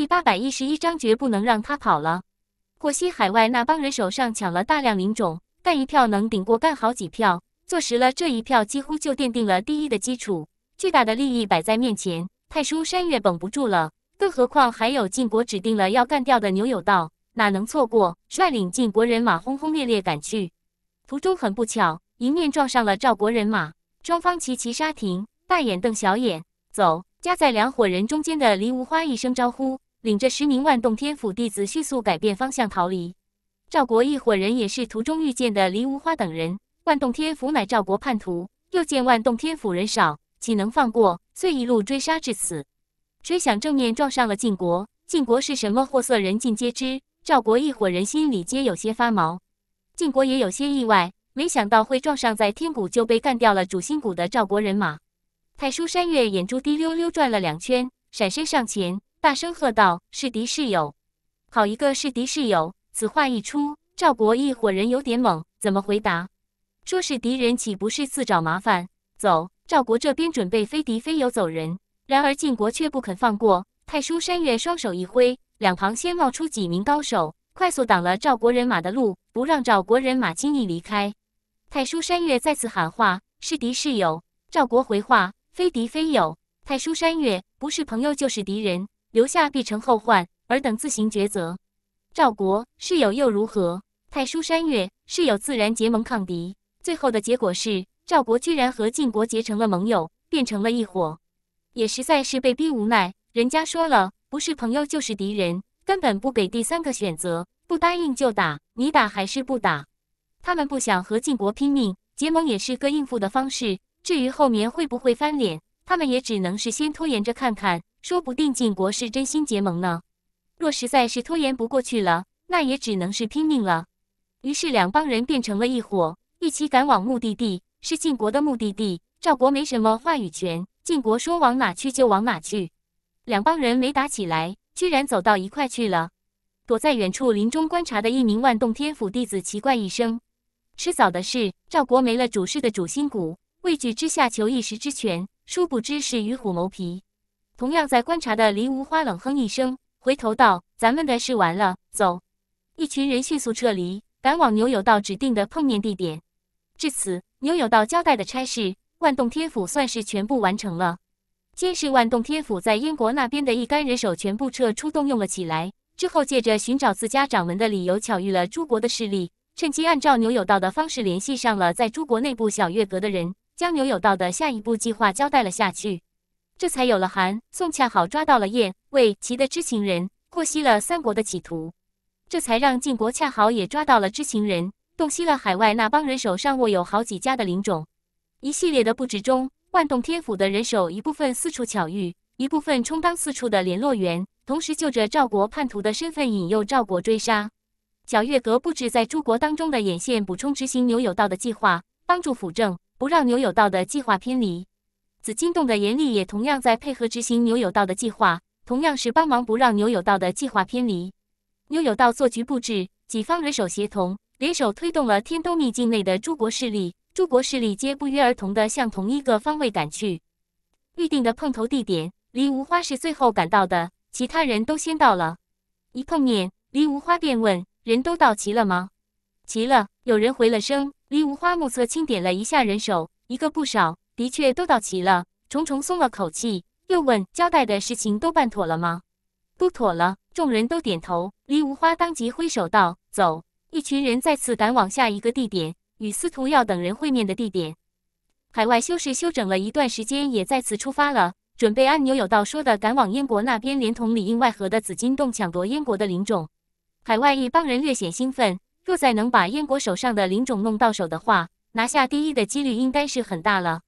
第八百一十一章，绝不能让他跑了。火西海外那帮人手上抢了大量灵种，干一票能顶过干好几票，坐实了这一票，几乎就奠定了第一的基础。巨大的利益摆在面前，太叔山月绷不住了，更何况还有晋国指定了要干掉的牛有道，哪能错过？率领晋国人马轰轰烈烈赶去，途中很不巧，迎面撞上了赵国人马，双方齐齐刹停，大眼瞪小眼。走，夹在两伙人中间的黎无花一声招呼。领着十名万洞天府弟子，迅速改变方向逃离。赵国一伙人也是途中遇见的黎无花等人。万洞天府乃赵国叛徒，又见万洞天府人少，岂能放过？遂一路追杀至此。谁想正面撞上了晋国？晋国是什么货色，人尽皆知。赵国一伙人心里皆有些发毛。晋国也有些意外，没想到会撞上在天谷就被干掉了主心骨的赵国人马。太叔山岳眼珠滴溜溜转了两圈，闪身上前。大声喝道：“是敌是友，好一个是敌是友！”此话一出，赵国一伙人有点懵，怎么回答？说是敌人，岂不是自找麻烦？走，赵国这边准备非敌非友走人。然而晋国却不肯放过，太叔山月双手一挥，两旁先冒出几名高手，快速挡了赵国人马的路，不让赵国人马轻易离开。太叔山月再次喊话：“是敌是友？”赵国回话：“非敌非友。”太叔山月不是朋友就是敌人。”留下必成后患，尔等自行抉择。赵国是有又如何？太叔山月是有自然结盟抗敌。最后的结果是，赵国居然和晋国结成了盟友，变成了一伙。也实在是被逼无奈。人家说了，不是朋友就是敌人，根本不给第三个选择。不答应就打，你打还是不打？他们不想和晋国拼命，结盟也是个应付的方式。至于后面会不会翻脸，他们也只能是先拖延着看看。说不定晋国是真心结盟呢。若实在是拖延不过去了，那也只能是拼命了。于是两帮人变成了一伙，一起赶往目的地，是晋国的目的地。赵国没什么话语权，晋国说往哪去就往哪去。两帮人没打起来，居然走到一块去了。躲在远处林中观察的一名万洞天府弟子，奇怪一声：“迟早的事。赵国没了主事的主心骨，畏惧之下求一时之权，殊不知是与虎谋皮。”同样在观察的林无花冷哼一声，回头道：“咱们的事完了，走。”一群人迅速撤离，赶往牛有道指定的碰面地点。至此，牛有道交代的差事，万洞天府算是全部完成了。监视万洞天府在燕国那边的一干人手全部撤出动用了起来。之后，借着寻找自家掌门的理由，巧遇了诸国的势力，趁机按照牛有道的方式联系上了在诸国内部小月阁的人，将牛有道的下一步计划交代了下去。这才有了韩宋恰好抓到了燕魏齐的知情人，获悉了三国的企图，这才让晋国恰好也抓到了知情人，洞悉了海外那帮人手上握有好几家的灵种。一系列的布置中，万洞天府的人手一部分四处巧遇，一部分充当四处的联络员，同时就着赵国叛徒的身份引诱赵国追杀。皎月阁布置在诸国当中的眼线，补充执行牛有道的计划，帮助辅政，不让牛有道的计划偏离。紫金洞的严厉也同样在配合执行牛有道的计划，同样是帮忙不让牛有道的计划偏离。牛有道做局布置，几方人手协同，联手推动了天都秘境内的诸国势力。诸国势力皆不约而同地向同一个方位赶去。预定的碰头地点，黎无花是最后赶到的，其他人都先到了。一碰面，黎无花便问：“人都到齐了吗？”“齐了。”有人回了声。黎无花目测清点了一下人手，一个不少。的确都到齐了，重重松了口气，又问：“交代的事情都办妥了吗？”“都妥了。”众人都点头。李无花当即挥手道：“走！”一群人再次赶往下一个地点，与司徒耀等人会面的地点。海外修士休整了一段时间，也再次出发了，准备按牛有道说的赶往燕国那边，连同里应外合的紫金洞抢夺燕国的灵种。海外一帮人略显兴奋，若再能把燕国手上的灵种弄到手的话，拿下第一的几率应该是很大了。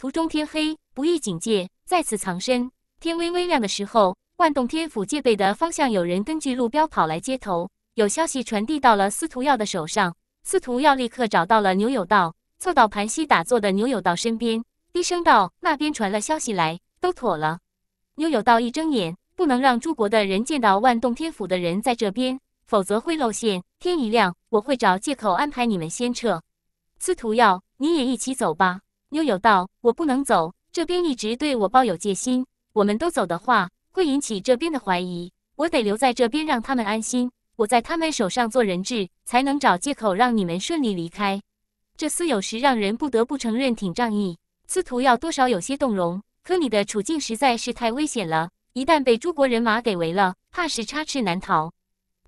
途中天黑，不易警戒，再次藏身。天微微亮的时候，万洞天府戒备的方向有人根据路标跑来接头，有消息传递到了司徒耀的手上。司徒耀立刻找到了牛有道，凑到盘膝打坐的牛有道身边，低声道：“那边传了消息来，都妥了。”牛有道一睁眼，不能让诸国的人见到万洞天府的人在这边，否则会露馅。天一亮，我会找借口安排你们先撤。司徒耀，你也一起走吧。妞有道，我不能走。这边一直对我抱有戒心，我们都走的话会引起这边的怀疑。我得留在这边，让他们安心。我在他们手上做人质，才能找借口让你们顺利离开。这厮有时让人不得不承认挺仗义。司徒要多少有些动容，可你的处境实在是太危险了，一旦被诸国人马给围了，怕是插翅难逃。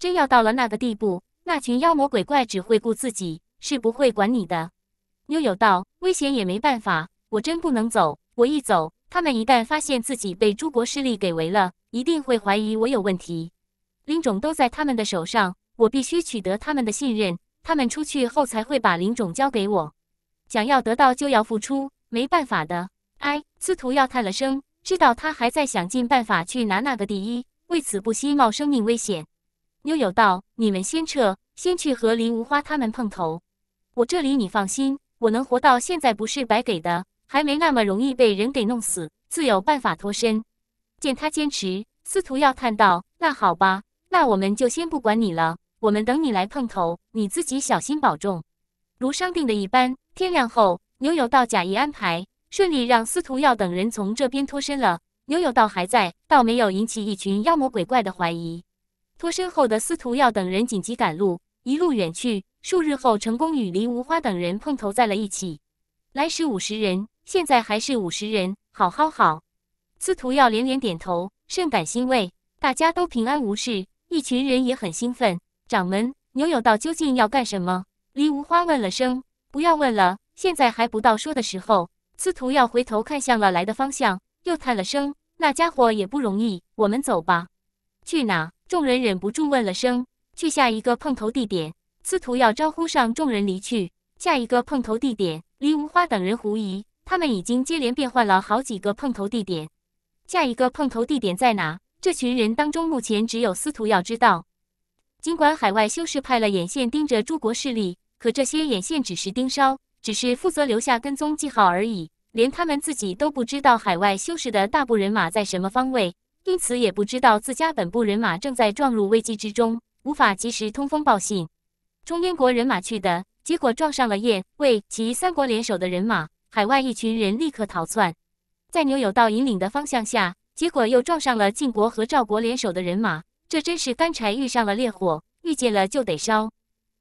真要到了那个地步，那群妖魔鬼怪只会顾自己，是不会管你的。幽幽道：“危险也没办法，我真不能走。我一走，他们一旦发现自己被诸国势力给围了，一定会怀疑我有问题。灵种都在他们的手上，我必须取得他们的信任，他们出去后才会把灵种交给我。想要得到就要付出，没办法的。”哎，司徒耀叹了声，知道他还在想尽办法去拿那个第一，为此不惜冒生命危险。幽幽道：“你们先撤，先去和林无花他们碰头。我这里你放心。”我能活到现在不是白给的，还没那么容易被人给弄死，自有办法脱身。见他坚持，司徒耀叹道：“那好吧，那我们就先不管你了，我们等你来碰头，你自己小心保重。”如商定的一般，天亮后，牛有道假意安排，顺利让司徒耀等人从这边脱身了。牛有道还在，倒没有引起一群妖魔鬼怪的怀疑。脱身后的司徒耀等人紧急赶路，一路远去。数日后，成功与黎无花等人碰头在了一起。来时五十人，现在还是五十人。好好好，司徒耀连连点头，甚感欣慰。大家都平安无事，一群人也很兴奋。掌门牛有道究竟要干什么？黎无花问了声：“不要问了，现在还不到说的时候。”司徒耀回头看向了来的方向，又叹了声：“那家伙也不容易。”我们走吧，去哪？众人忍不住问了声：“去下一个碰头地点。”司徒耀招呼上众人离去。下一个碰头地点，黎无花等人狐疑，他们已经接连变换了好几个碰头地点。下一个碰头地点在哪？这群人当中，目前只有司徒耀知道。尽管海外修士派了眼线盯着诸国势力，可这些眼线只是盯梢，只是负责留下跟踪记号而已，连他们自己都不知道海外修士的大部人马在什么方位，因此也不知道自家本部人马正在撞入危机之中，无法及时通风报信。冲燕国人马去的结果，撞上了燕、魏、齐三国联手的人马。海外一群人立刻逃窜，在牛有道引领的方向下，结果又撞上了晋国和赵国联手的人马。这真是干柴遇上了烈火，遇见了就得烧。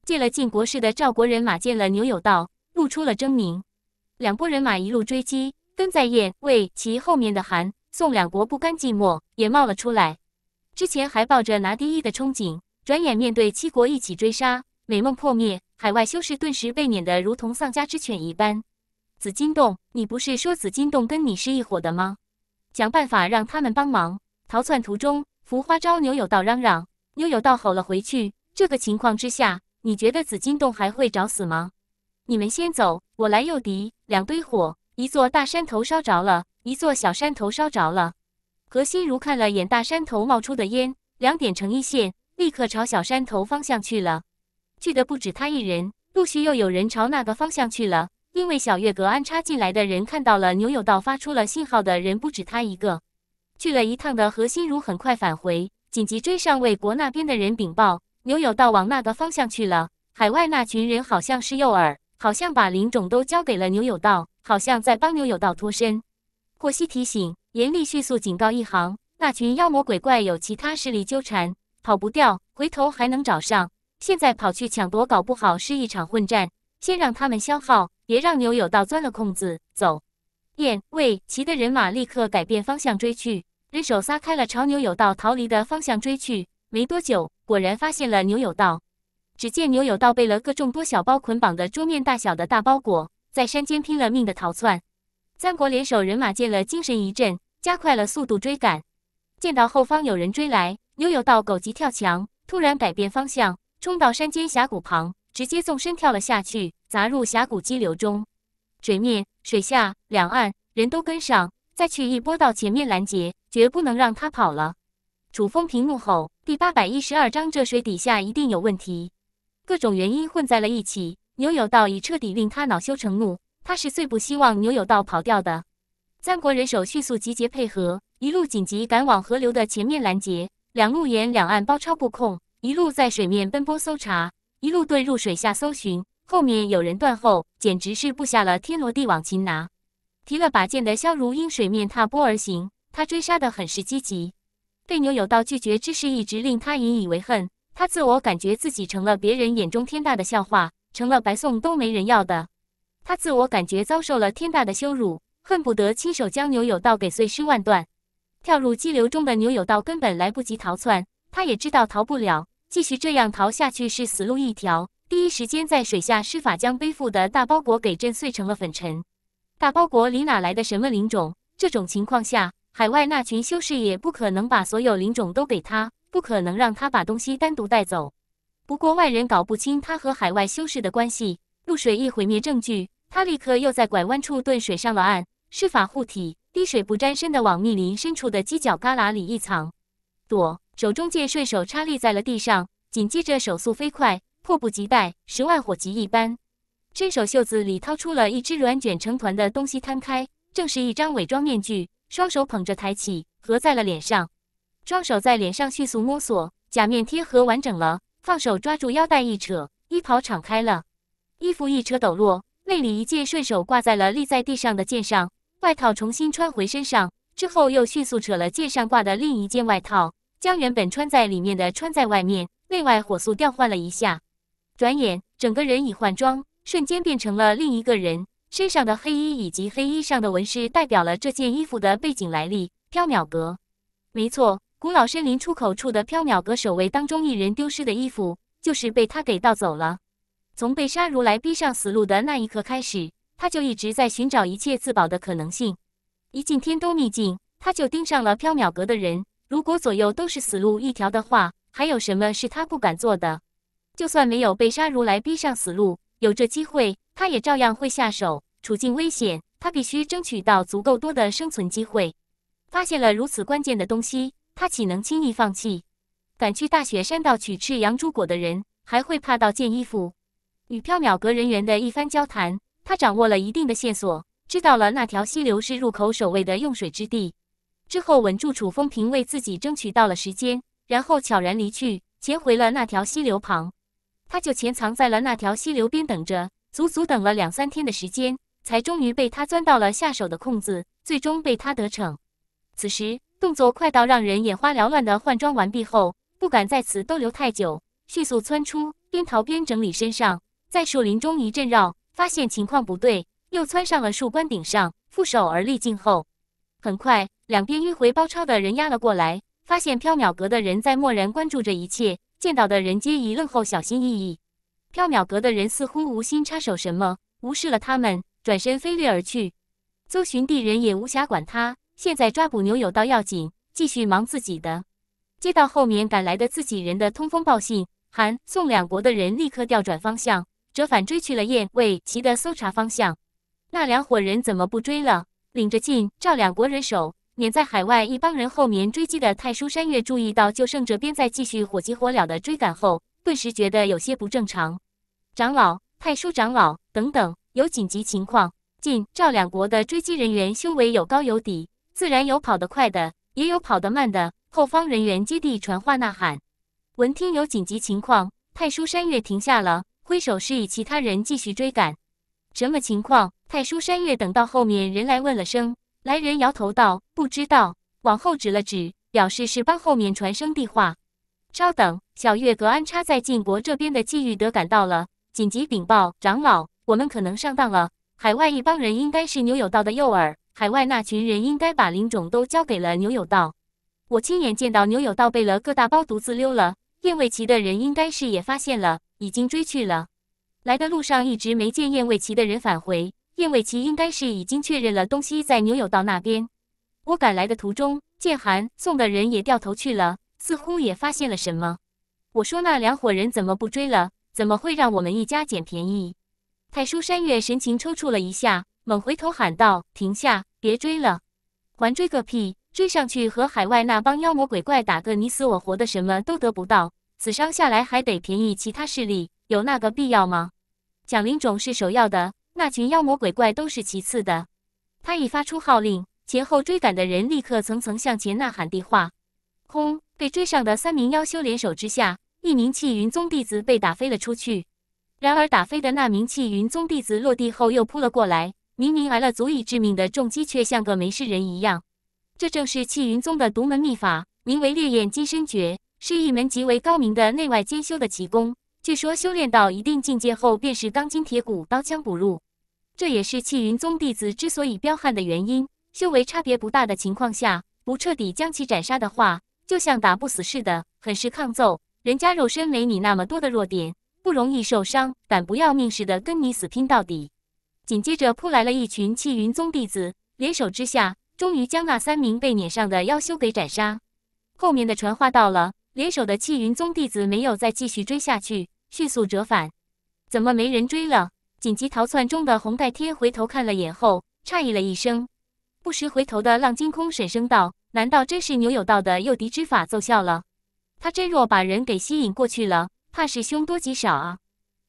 见了晋国式的赵国人马，见了牛有道，露出了狰狞。两拨人马一路追击，跟在燕、魏、齐后面的韩、宋两国不甘寂寞，也冒了出来。之前还抱着拿第一的憧憬，转眼面对七国一起追杀。美梦破灭，海外修士顿时被撵得如同丧家之犬一般。紫金洞，你不是说紫金洞跟你是一伙的吗？想办法让他们帮忙。逃窜途中，浮花招牛有道嚷嚷，牛有道吼了回去。这个情况之下，你觉得紫金洞还会找死吗？你们先走，我来诱敌。两堆火，一座大山头烧着了，一座小山头烧着了。何心如看了眼大山头冒出的烟，两点成一线，立刻朝小山头方向去了。去的不止他一人，陆续又有人朝那个方向去了。因为小月阁安插进来的人看到了牛有道发出了信号的人，不止他一个。去了一趟的何心如很快返回，紧急追上魏国那边的人禀报：牛有道往那个方向去了。海外那群人好像是诱饵，好像把灵种都交给了牛有道，好像在帮牛有道脱身。霍西提醒，严厉迅速警告一行：那群妖魔鬼怪有其他势力纠缠，跑不掉，回头还能找上。现在跑去抢夺，搞不好是一场混战。先让他们消耗，别让牛有道钻了空子。走！燕魏骑的人马立刻改变方向追去，人手撒开了，朝牛有道逃离的方向追去。没多久，果然发现了牛有道。只见牛有道背了各众多小包捆绑的桌面大小的大包裹，在山间拼了命的逃窜。三国联手人马见了，精神一振，加快了速度追赶。见到后方有人追来，牛有道狗急跳墙，突然改变方向。冲到山间峡谷旁，直接纵身跳了下去，砸入峡谷激流中。水面、水下、两岸，人都跟上，再去一波到前面拦截，绝不能让他跑了。楚风平怒吼：“第八百一十二章，这水底下一定有问题，各种原因混在了一起。牛有道已彻底令他恼羞成怒，他是最不希望牛有道跑掉的。”三国人手迅速集结配合，一路紧急赶往河流的前面拦截，两路沿两岸包抄布控。一路在水面奔波搜查，一路遁入水下搜寻，后面有人断后，简直是布下了天罗地网，擒拿。提了把剑的萧如因水面踏波而行，他追杀的很是积极。被牛有道拒绝之事，一直令他引以为恨。他自我感觉自己成了别人眼中天大的笑话，成了白送都没人要的。他自我感觉遭受了天大的羞辱，恨不得亲手将牛有道给碎尸万段。跳入激流中的牛有道根本来不及逃窜，他也知道逃不了。继续这样逃下去是死路一条。第一时间在水下施法，将背负的大包裹给震碎成了粉尘。大包裹里哪来的什么灵种？这种情况下，海外那群修士也不可能把所有灵种都给他，不可能让他把东西单独带走。不过外人搞不清他和海外修士的关系。入水一毁灭证据，他立刻又在拐弯处遁水上了岸，施法护体，滴水不沾身的往密林深处的犄角旮旯里一藏，躲。手中剑顺手插立在了地上，紧接着手速飞快，迫不及待，十万火急一般，伸手袖子里掏出了一只软卷成团的东西，摊开，正是一张伪装面具，双手捧着抬起，合在了脸上，双手在脸上迅速摸索，假面贴合完整了，放手抓住腰带一扯，衣袍敞开了，衣服一扯抖落，内里一件顺手挂在了立在地上的剑上，外套重新穿回身上，之后又迅速扯了剑上挂的另一件外套。将原本穿在里面的穿在外面，内外火速调换了一下。转眼，整个人已换装，瞬间变成了另一个人。身上的黑衣以及黑衣上的纹饰，代表了这件衣服的背景来历——缥缈阁。没错，古老森林出口处的缥缈阁守卫当中一人丢失的衣服，就是被他给盗走了。从被杀如来逼上死路的那一刻开始，他就一直在寻找一切自保的可能性。一进天都秘境，他就盯上了缥缈阁的人。如果左右都是死路一条的话，还有什么是他不敢做的？就算没有被杀如来逼上死路，有这机会，他也照样会下手。处境危险，他必须争取到足够多的生存机会。发现了如此关键的东西，他岂能轻易放弃？敢去大雪山盗取赤羊珠果的人，还会怕到见衣服？与缥缈阁人员的一番交谈，他掌握了一定的线索，知道了那条溪流是入口守卫的用水之地。之后稳住楚风平，为自己争取到了时间，然后悄然离去，潜回了那条溪流旁。他就潜藏在了那条溪流边等着，足足等了两三天的时间，才终于被他钻到了下手的空子，最终被他得逞。此时动作快到让人眼花缭乱的换装完毕后，不敢在此逗留太久，迅速窜出，边逃边整理身上，在树林中一阵绕，发现情况不对，又窜上了树冠顶上，负手而立静候。很快，两边迂回包抄的人压了过来，发现缥缈阁的人在默然关注着一切。见到的人皆一愣，后小心翼翼。缥缈阁的人似乎无心插手什么，无视了他们，转身飞掠而去。搜寻地人也无暇管他，现在抓捕牛有道要紧，继续忙自己的。接到后面赶来的自己人的通风报信，韩宋两国的人立刻调转方向，折返追去了燕魏、齐的搜查方向。那两伙人怎么不追了？领着晋、赵两国人手，撵在海外一帮人后面追击的太叔山月注意到，救圣这边在继续火急火燎的追赶后，顿时觉得有些不正常。长老、太叔长老，等等，有紧急情况！晋、赵两国的追击人员修为有高有低，自然有跑得快的，也有跑得慢的。后方人员接地传话呐喊，闻听有紧急情况，太叔山月停下了，挥手示意其他人继续追赶。什么情况？太叔山月等到后面人来问了声，来人摇头道：“不知道。”往后指了指，表示是帮后面传声递话。稍等，小月阁安插在晋国这边的季玉德赶到了，紧急禀报长老：“我们可能上当了，海外一帮人应该是牛有道的诱饵，海外那群人应该把灵种都交给了牛有道。我亲眼见到牛有道背了各大包独自溜了，燕卫旗的人应该是也发现了，已经追去了。来的路上一直没见燕卫旗的人返回。”燕尾鳍应该是已经确认了东西在牛友道那边。我赶来的途中，见寒送的人也掉头去了，似乎也发现了什么。我说：“那两伙人怎么不追了？怎么会让我们一家捡便宜？”太叔山月神情抽搐了一下，猛回头喊道：“停下！别追了！还追个屁！追上去和海外那帮妖魔鬼怪打个你死我活的，什么都得不到，死伤下来还得便宜其他势力，有那个必要吗？蒋灵种是首要的。”那群妖魔鬼怪都是其次的，他已发出号令，前后追赶的人立刻层层向前呐喊。地话，轰！被追上的三名妖修联手之下，一名气云宗弟子被打飞了出去。然而，打飞的那名气云宗弟子落地后又扑了过来，明明挨了足以致命的重击，却像个没事人一样。这正是气云宗的独门秘法，名为烈焰金身诀，是一门极为高明的内外兼修的奇功。据说修炼到一定境界后，便是钢筋铁骨，刀枪不入。这也是气云宗弟子之所以彪悍的原因。修为差别不大的情况下，不彻底将其斩杀的话，就像打不死似的，很是抗揍。人家肉身没你那么多的弱点，不容易受伤，敢不要命似的跟你死拼到底。紧接着扑来了一群气云宗弟子，联手之下，终于将那三名被撵上的妖修给斩杀。后面的传话到了，联手的气云宗弟子没有再继续追下去，迅速折返。怎么没人追了？紧急逃窜中的红盖天回头看了眼后，诧异了一声。不时回头的浪惊空沉声道：“难道真是牛有道的诱敌之法奏效了？他真若把人给吸引过去了，怕是凶多吉少啊！”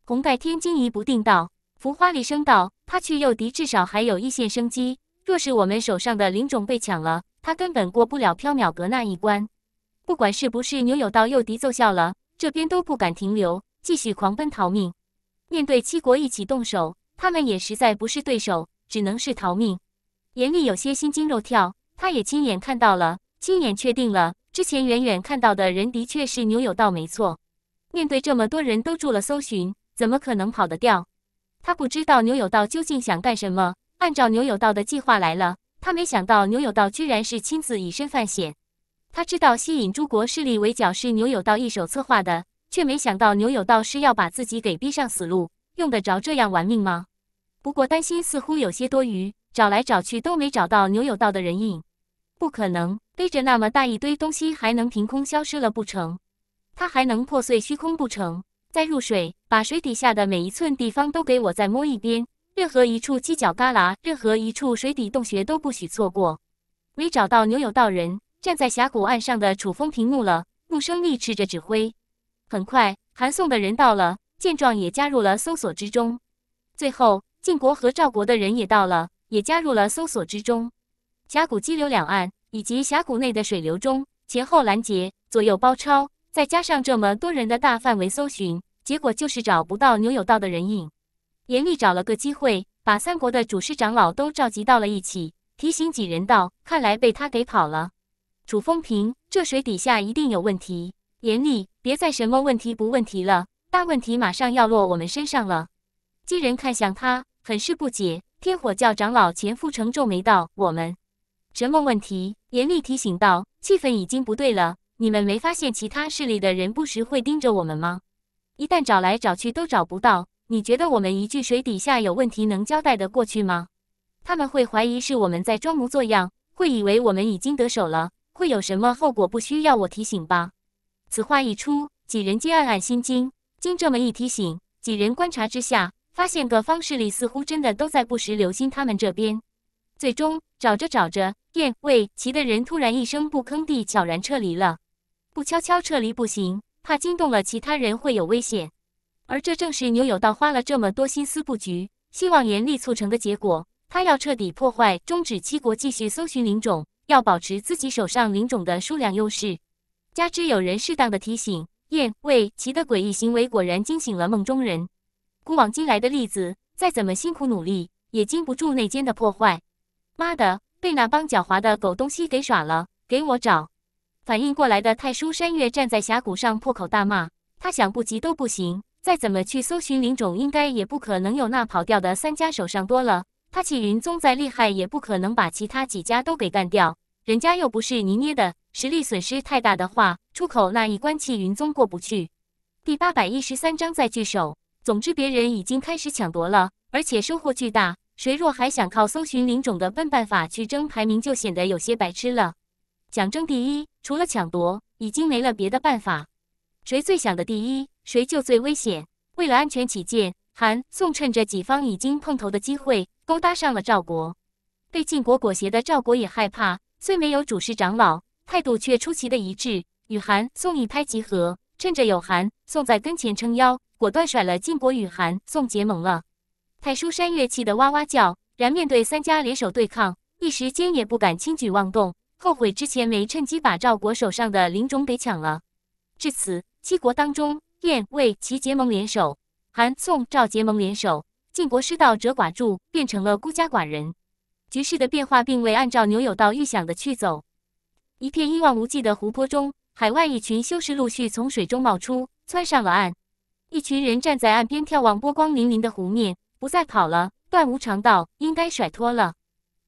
红盖天惊疑不定道：“浮花厉声道，他去诱敌至少还有一线生机。若是我们手上的灵种被抢了，他根本过不了缥缈阁那一关。不管是不是牛有道诱敌奏效了，这边都不敢停留，继续狂奔逃命。”面对七国一起动手，他们也实在不是对手，只能是逃命。严厉有些心惊肉跳，他也亲眼看到了，亲眼确定了，之前远远看到的人的确是牛有道没错。面对这么多人都住了搜寻，怎么可能跑得掉？他不知道牛有道究竟想干什么，按照牛有道的计划来了。他没想到牛有道居然是亲自以身犯险。他知道吸引诸国势力围剿是牛有道一手策划的。却没想到牛有道是要把自己给逼上死路，用得着这样玩命吗？不过担心似乎有些多余，找来找去都没找到牛有道的人影，不可能背着那么大一堆东西还能凭空消失了不成？他还能破碎虚空不成？再入水，把水底下的每一寸地方都给我再摸一遍，任何一处犄角旮旯，任何一处水底洞穴都不许错过。没找到牛有道人，站在峡谷岸上的楚风平怒了，怒声厉斥着指挥。很快，韩宋的人到了，见状也加入了搜索之中。最后，晋国和赵国的人也到了，也加入了搜索之中。峡谷激流两岸以及峡谷内的水流中，前后拦截，左右包抄，再加上这么多人的大范围搜寻，结果就是找不到牛有道的人影。严厉找了个机会，把三国的主事长老都召集到了一起，提醒几人道：“看来被他给跑了。楚风平，这水底下一定有问题。”严厉，别再什么问题不问题了，大问题马上要落我们身上了。金人看向他，很是不解。天火教长老钱复成皱眉道：“我们什么问题？”严厉提醒道：“气氛已经不对了，你们没发现其他势力的人不时会盯着我们吗？一旦找来找去都找不到，你觉得我们一句水底下有问题能交代得过去吗？他们会怀疑是我们在装模作样，会以为我们已经得手了，会有什么后果？不需要我提醒吧？”此话一出，几人皆暗暗心惊。经这么一提醒，几人观察之下，发现各方势力似乎真的都在不时留心他们这边。最终找着找着，燕魏齐的人突然一声不吭地悄然撤离了。不悄悄撤离不行，怕惊动了其他人会有危险。而这正是牛有道花了这么多心思布局，希望严厉促成的结果。他要彻底破坏，终止七国继续搜寻灵种，要保持自己手上灵种的数量优势。加之有人适当的提醒，燕魏、齐的诡异行为果然惊醒了梦中人。古往今来的例子，再怎么辛苦努力，也经不住内奸的破坏。妈的，被那帮狡猾的狗东西给耍了！给我找！反应过来的太叔山岳站在峡谷上破口大骂。他想不急都不行，再怎么去搜寻灵种，应该也不可能有那跑掉的三家手上多了。他祁云宗再厉害，也不可能把其他几家都给干掉，人家又不是泥捏的。实力损失太大的话，出口那一关，气云宗过不去。第八百一十三章再聚首。总之，别人已经开始抢夺了，而且收获巨大。谁若还想靠搜寻灵种的笨办法去争排名，就显得有些白痴了。想争第一，除了抢夺，已经没了别的办法。谁最想的第一，谁就最危险。为了安全起见，韩宋趁着己方已经碰头的机会，勾搭上了赵国。被晋国裹挟的赵国也害怕，虽没有主事长老。态度却出奇的一致，与韩宋一拍即合，趁着有韩宋在跟前撑腰，果断甩了晋国，与韩宋结盟了。太叔山月气得哇哇叫，然面对三家联手对抗，一时间也不敢轻举妄动，后悔之前没趁机把赵国手上的灵种给抢了。至此，七国当中，燕、魏、齐结盟联手，韩、宋、赵结盟联手，晋国失道者寡助，变成了孤家寡人。局势的变化并未按照牛有道预想的去走。一片一望无际的湖泊中，海外一群修士陆续从水中冒出，窜上了岸。一群人站在岸边眺望波光粼粼的湖面，不再跑了。段无常道：“应该甩脱了。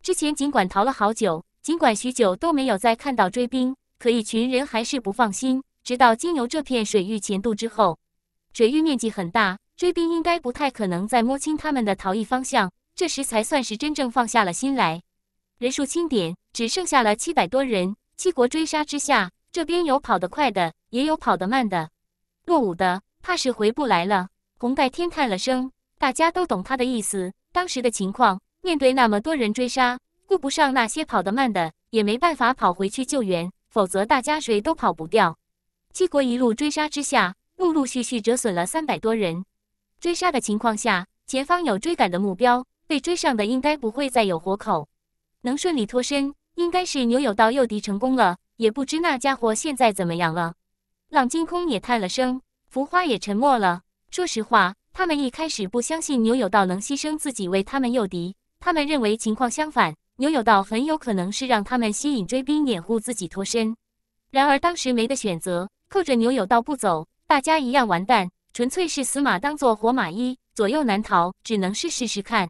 之前尽管逃了好久，尽管许久都没有再看到追兵，可一群人还是不放心。直到经由这片水域前渡之后，水域面积很大，追兵应该不太可能再摸清他们的逃逸方向。这时才算是真正放下了心来。人数清点，只剩下了七百多人。”七国追杀之下，这边有跑得快的，也有跑得慢的，落伍的怕是回不来了。红盖天叹了声，大家都懂他的意思。当时的情况，面对那么多人追杀，顾不上那些跑得慢的，也没办法跑回去救援，否则大家谁都跑不掉。七国一路追杀之下，陆陆续续折损了三百多人。追杀的情况下，前方有追赶的目标，被追上的应该不会再有活口，能顺利脱身。应该是牛有道诱敌成功了，也不知那家伙现在怎么样了。浪惊空也叹了声，浮花也沉默了。说实话，他们一开始不相信牛有道能牺牲自己为他们诱敌，他们认为情况相反，牛有道很有可能是让他们吸引追兵，掩护自己脱身。然而当时没得选择，扣着牛有道不走，大家一样完蛋，纯粹是死马当做活马医，左右难逃，只能是试试看。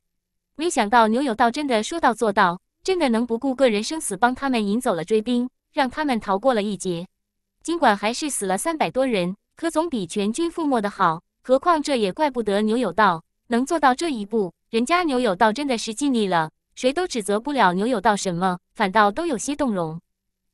没想到牛有道真的说到做到。真的能不顾个人生死帮他们引走了追兵，让他们逃过了一劫。尽管还是死了三百多人，可总比全军覆没的好。何况这也怪不得牛有道能做到这一步，人家牛有道真的是尽力了，谁都指责不了牛有道什么，反倒都有些动容。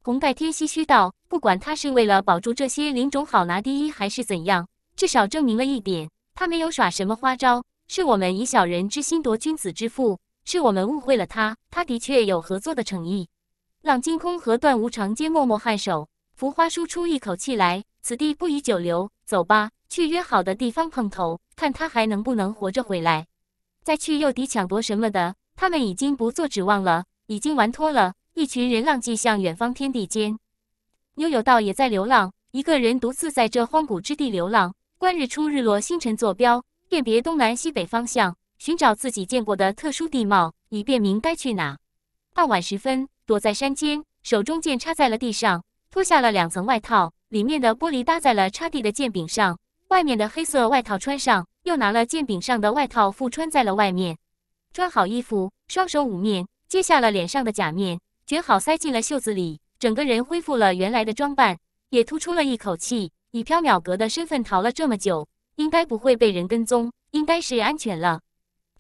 红盖天唏嘘道：“不管他是为了保住这些灵种好拿第一，还是怎样，至少证明了一点，他没有耍什么花招，是我们以小人之心夺君子之腹。”是我们误会了他，他的确有合作的诚意。浪惊空和段无常皆默默颔首。浮花舒出一口气来，此地不宜久留，走吧，去约好的地方碰头，看他还能不能活着回来。再去诱敌抢夺什么的，他们已经不做指望了，已经玩脱了。一群人浪迹向远方天地间。牛有道也在流浪，一个人独自在这荒古之地流浪，观日出日落、星辰坐标，辨别东南西北方向。寻找自己见过的特殊地貌，以便明白去哪。傍晚时分，躲在山间，手中剑插在了地上，脱下了两层外套，里面的玻璃搭在了插地的剑柄上，外面的黑色外套穿上，又拿了剑柄上的外套复穿在了外面。穿好衣服，双手捂面，揭下了脸上的假面，卷好塞进了袖子里，整个人恢复了原来的装扮，也吐出了一口气。以缥缈阁的身份逃了这么久，应该不会被人跟踪，应该是安全了。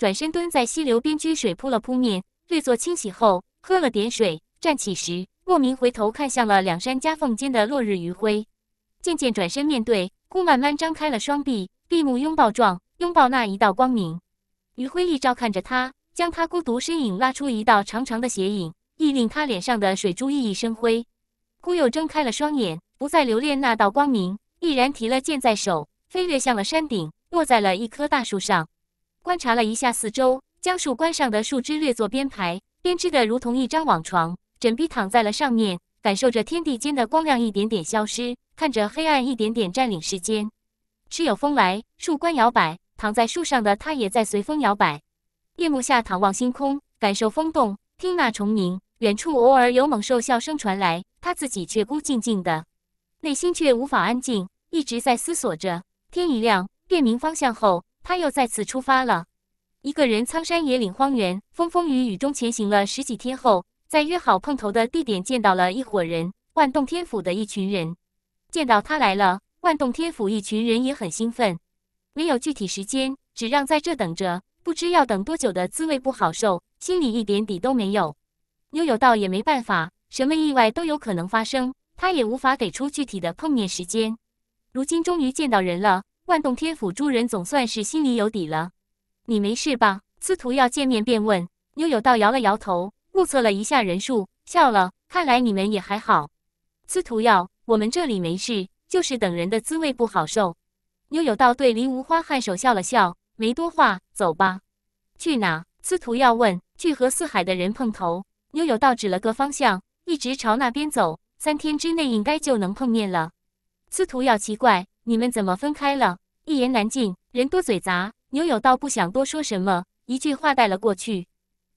转身蹲在溪流边，掬水扑了扑面，略作清洗后，喝了点水。站起时，莫名回头看向了两山夹缝间的落日余晖，渐渐转身面对，孤慢慢张开了双臂，闭目拥抱状，拥抱那一道光明。余晖一照，看着他，将他孤独身影拉出一道长长的斜影，亦令他脸上的水珠熠熠生辉。孤又睁开了双眼，不再留恋那道光明，毅然提了剑在手，飞掠向了山顶，落在了一棵大树上。观察了一下四周，将树冠上的树枝略作编排，编织的如同一张网床。枕臂躺在了上面，感受着天地间的光亮一点点消失，看着黑暗一点点占领时间。只有风来，树冠摇摆，躺在树上的他也在随风摇摆。夜幕下，躺望星空，感受风动，听那虫鸣。远处偶尔有猛兽笑声传来，他自己却孤静静的，内心却无法安静，一直在思索着。天一亮，辨明方向后。他又再次出发了，一个人苍山野岭、荒原风风雨雨中前行了十几天后，在约好碰头的地点见到了一伙人，万洞天府的一群人。见到他来了，万洞天府一群人也很兴奋。没有具体时间，只让在这等着，不知要等多久的滋味不好受，心里一点底都没有。妞有道也没办法，什么意外都有可能发生，他也无法给出具体的碰面时间。如今终于见到人了。万洞天府诸人总算是心里有底了。你没事吧？司徒耀见面便问。妞有道摇了摇头，目测了一下人数，笑了。看来你们也还好。司徒耀，我们这里没事，就是等人的滋味不好受。妞有道对林无花颔首笑了笑，没多话。走吧。去哪？司徒耀问。去和四海的人碰头。妞有道指了个方向，一直朝那边走。三天之内应该就能碰面了。司徒耀奇怪。你们怎么分开了？一言难尽，人多嘴杂。牛有道不想多说什么，一句话带了过去。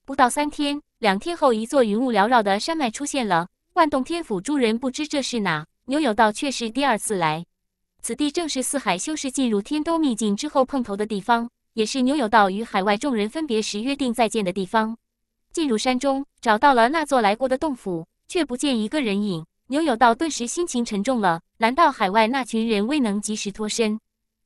不到三天，两天后，一座云雾缭绕的山脉出现了。万洞天府诸人不知这是哪，牛有道却是第二次来。此地正是四海修士进入天都秘境之后碰头的地方，也是牛有道与海外众人分别时约定再见的地方。进入山中，找到了那座来过的洞府，却不见一个人影。牛有道顿时心情沉重了。难道海外那群人未能及时脱身？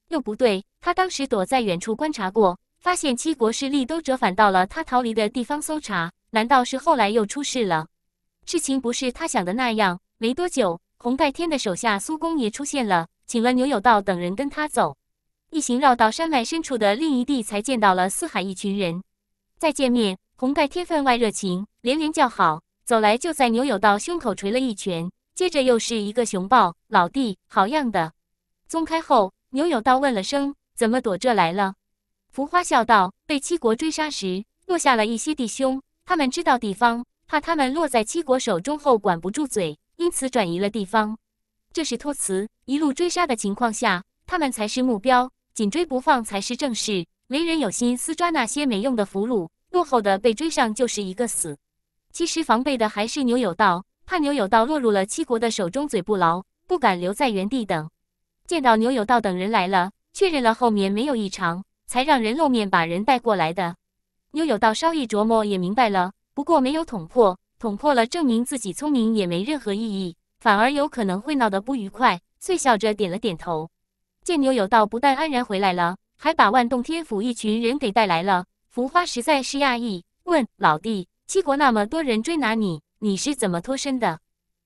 又不对，他当时躲在远处观察过，发现七国势力都折返到了他逃离的地方搜查。难道是后来又出事了？事情不是他想的那样。没多久，红盖天的手下苏公也出现了，请了牛有道等人跟他走，一行绕到山脉深处的另一地，才见到了四海一群人。再见面，红盖天分外热情，连连叫好，走来就在牛有道胸口捶了一拳。接着又是一个熊抱，老弟，好样的！松开后，牛有道问了声：“怎么躲这来了？”浮花笑道：“被七国追杀时落下了一些弟兄，他们知道地方，怕他们落在七国手中后管不住嘴，因此转移了地方。这是托辞，一路追杀的情况下，他们才是目标，紧追不放才是正事。没人有心私抓那些没用的俘虏，落后的被追上就是一个死。其实防备的还是牛有道。”怕牛有道落入了七国的手中，嘴不牢，不敢留在原地等。见到牛有道等人来了，确认了后面没有异常，才让人露面把人带过来的。牛有道稍一琢磨也明白了，不过没有捅破，捅破了证明自己聪明也没任何意义，反而有可能会闹得不愉快。遂笑着点了点头。见牛有道不但安然回来了，还把万洞天府一群人给带来了，浮花实在是讶异，问老弟：“七国那么多人追拿你？”你是怎么脱身的？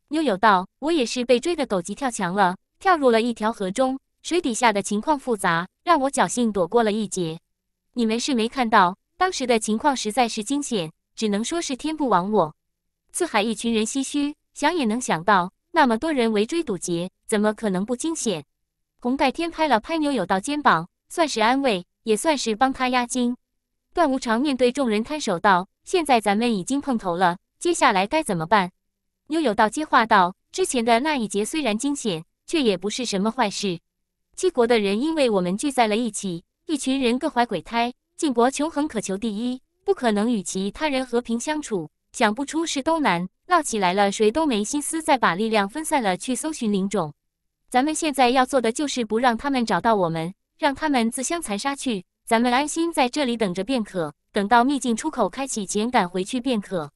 妞有道，我也是被追的狗急跳墙了，跳入了一条河中，水底下的情况复杂，让我侥幸躲过了一劫。你们是没看到当时的情况，实在是惊险，只能说是天不亡我。四海一群人唏嘘，想也能想到，那么多人围追堵截，怎么可能不惊险？红盖天拍了拍牛有道肩膀，算是安慰，也算是帮他压惊。段无常面对众人摊手道：“现在咱们已经碰头了。”接下来该怎么办？妞有道接话道：“之前的那一劫虽然惊险，却也不是什么坏事。七国的人因为我们聚在了一起，一群人各怀鬼胎。晋国穷横渴求第一，不可能与其他人和平相处。想不出事都难，闹起来了，谁都没心思再把力量分散了去搜寻灵种。咱们现在要做的就是不让他们找到我们，让他们自相残杀去，咱们安心在这里等着便可。等到秘境出口开启前赶回去便可。”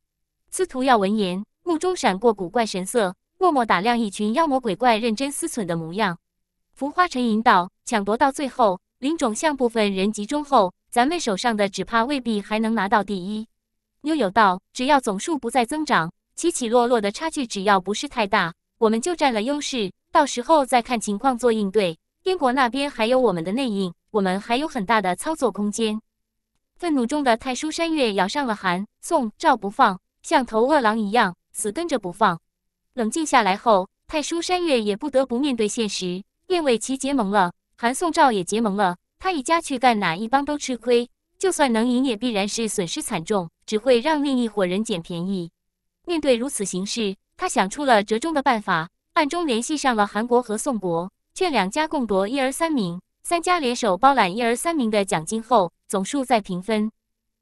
司徒耀闻言，目中闪过古怪神色，默默打量一群妖魔鬼怪认真思忖的模样。浮花沉吟道：“抢夺到最后，灵种向部分人集中后，咱们手上的只怕未必还能拿到第一。”妞悠道：“只要总数不再增长，起起落落的差距只要不是太大，我们就占了优势。到时候再看情况做应对。燕国那边还有我们的内应，我们还有很大的操作空间。”愤怒中的太叔山岳咬上了韩宋赵不放。像头饿狼一样死跟着不放。冷静下来后，太叔山月也不得不面对现实，燕卫齐结盟了，韩宋赵也结盟了，他一家去干哪一帮都吃亏。就算能赢，也必然是损失惨重，只会让另一伙人捡便宜。面对如此形势，他想出了折中的办法，暗中联系上了韩国和宋国，劝两家共夺一儿三名，三家联手包揽一儿三名的奖金后，总数再平分。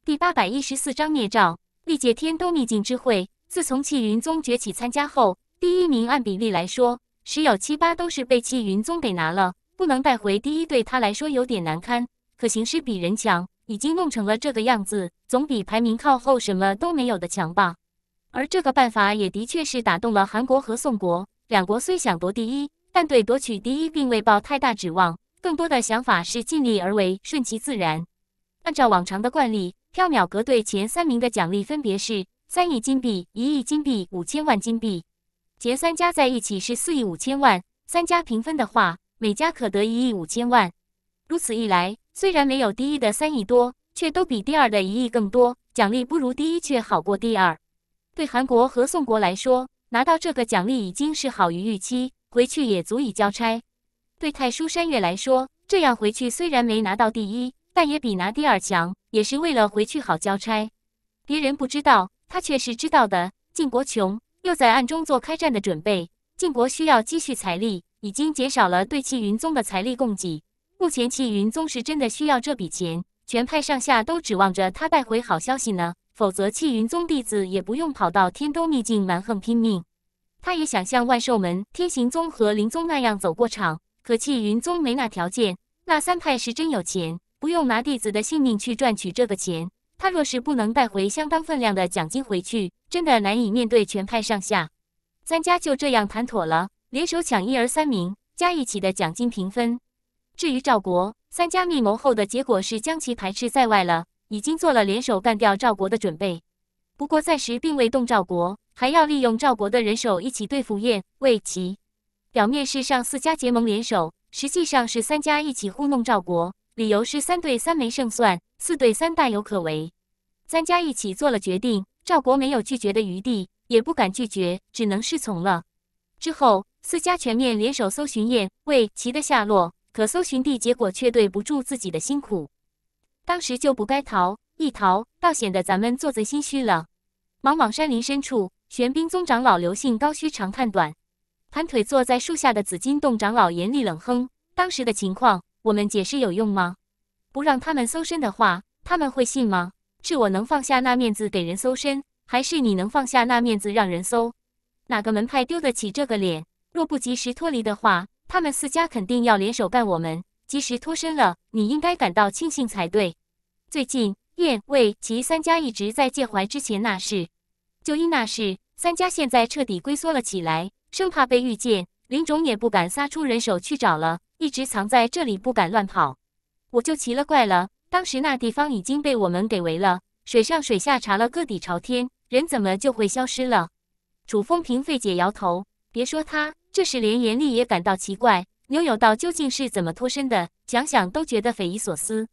第八百一十四章孽照。历届天都秘境之会，自从气云宗崛起参加后，第一名按比例来说，十有七八都是被气云宗给拿了，不能带回第一，对他来说有点难堪。可形势比人强，已经弄成了这个样子，总比排名靠后什么都没有的强吧。而这个办法也的确是打动了韩国和宋国两国，虽想夺第一，但对夺取第一并未抱太大指望，更多的想法是尽力而为，顺其自然。按照往常的惯例。缥缈阁队前三名的奖励分别是三亿金币、一亿金币、五千万金币，前三加在一起是四亿五千万。三家平分的话，每家可得一亿五千万。如此一来，虽然没有第一的三亿多，却都比第二的一亿更多。奖励不如第一，却好过第二。对韩国和宋国来说，拿到这个奖励已经是好于预期，回去也足以交差。对太叔山岳来说，这样回去虽然没拿到第一。但也比拿第二强，也是为了回去好交差。别人不知道，他却是知道的。晋国穷，又在暗中做开战的准备。晋国需要积蓄财力，已经减少了对气云宗的财力供给。目前气云宗是真的需要这笔钱，全派上下都指望着他带回好消息呢。否则气云宗弟子也不用跑到天都秘境蛮横拼命。他也想像万寿门、天行宗和灵宗那样走过场，可气云宗没那条件。那三派是真有钱。不用拿弟子的性命去赚取这个钱，他若是不能带回相当分量的奖金回去，真的难以面对全派上下。三家就这样谈妥了，联手抢一、儿三名加一起的奖金平分。至于赵国，三家密谋后的结果是将其排斥在外了，已经做了联手干掉赵国的准备。不过暂时并未动赵国，还要利用赵国的人手一起对付燕、魏、齐。表面是上四家结盟联手，实际上是三家一起糊弄赵国。理由是三对三没胜算，四对三大有可为。三家一起做了决定，赵国没有拒绝的余地，也不敢拒绝，只能是从了。之后，四家全面联手搜寻燕、魏、齐的下落，可搜寻地结果却对不住自己的辛苦。当时就不该逃，一逃倒显得咱们做贼心虚了。茫茫山林深处，玄冰宗长老刘信高须长叹短，盘腿坐在树下的紫金洞长老严厉冷哼，当时的情况。我们解释有用吗？不让他们搜身的话，他们会信吗？是我能放下那面子给人搜身，还是你能放下那面子让人搜？哪个门派丢得起这个脸？若不及时脱离的话，他们四家肯定要联手干我们。及时脱身了，你应该感到庆幸才对。最近，燕魏、齐三家一直在介怀之前那事，就因那事，三家现在彻底龟缩了起来，生怕被遇见，林总也不敢撒出人手去找了。一直藏在这里不敢乱跑，我就奇了怪了。当时那地方已经被我们给围了，水上水下查了个底朝天，人怎么就会消失了？楚风平费解摇头。别说他，这时连严厉也感到奇怪：牛有道究竟是怎么脱身的？想想都觉得匪夷所思。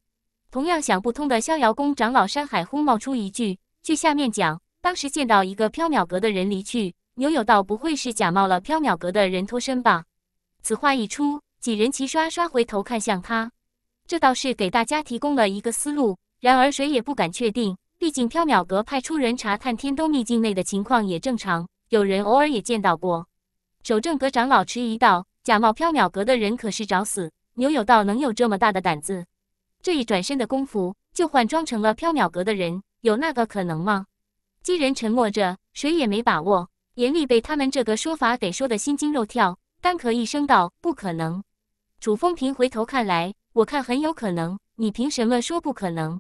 同样想不通的逍遥宫长老山海轰冒出一句：“据下面讲，当时见到一个缥缈阁的人离去，牛有道不会是假冒了缥缈阁的人脱身吧？”此话一出。几人齐刷刷回头看向他，这倒是给大家提供了一个思路。然而谁也不敢确定，毕竟缥缈阁派出人查探天都秘境内的情况也正常，有人偶尔也见到过。守正阁长老迟疑道：“假冒缥缈阁的人可是找死，牛有道能有这么大的胆子？这一转身的功夫就换装成了缥缈阁的人，有那个可能吗？”几人沉默着，谁也没把握。严厉被他们这个说法给说的心惊肉跳，干咳一声道：“不可能。”楚风平回头看来，我看很有可能。你凭什么说不可能？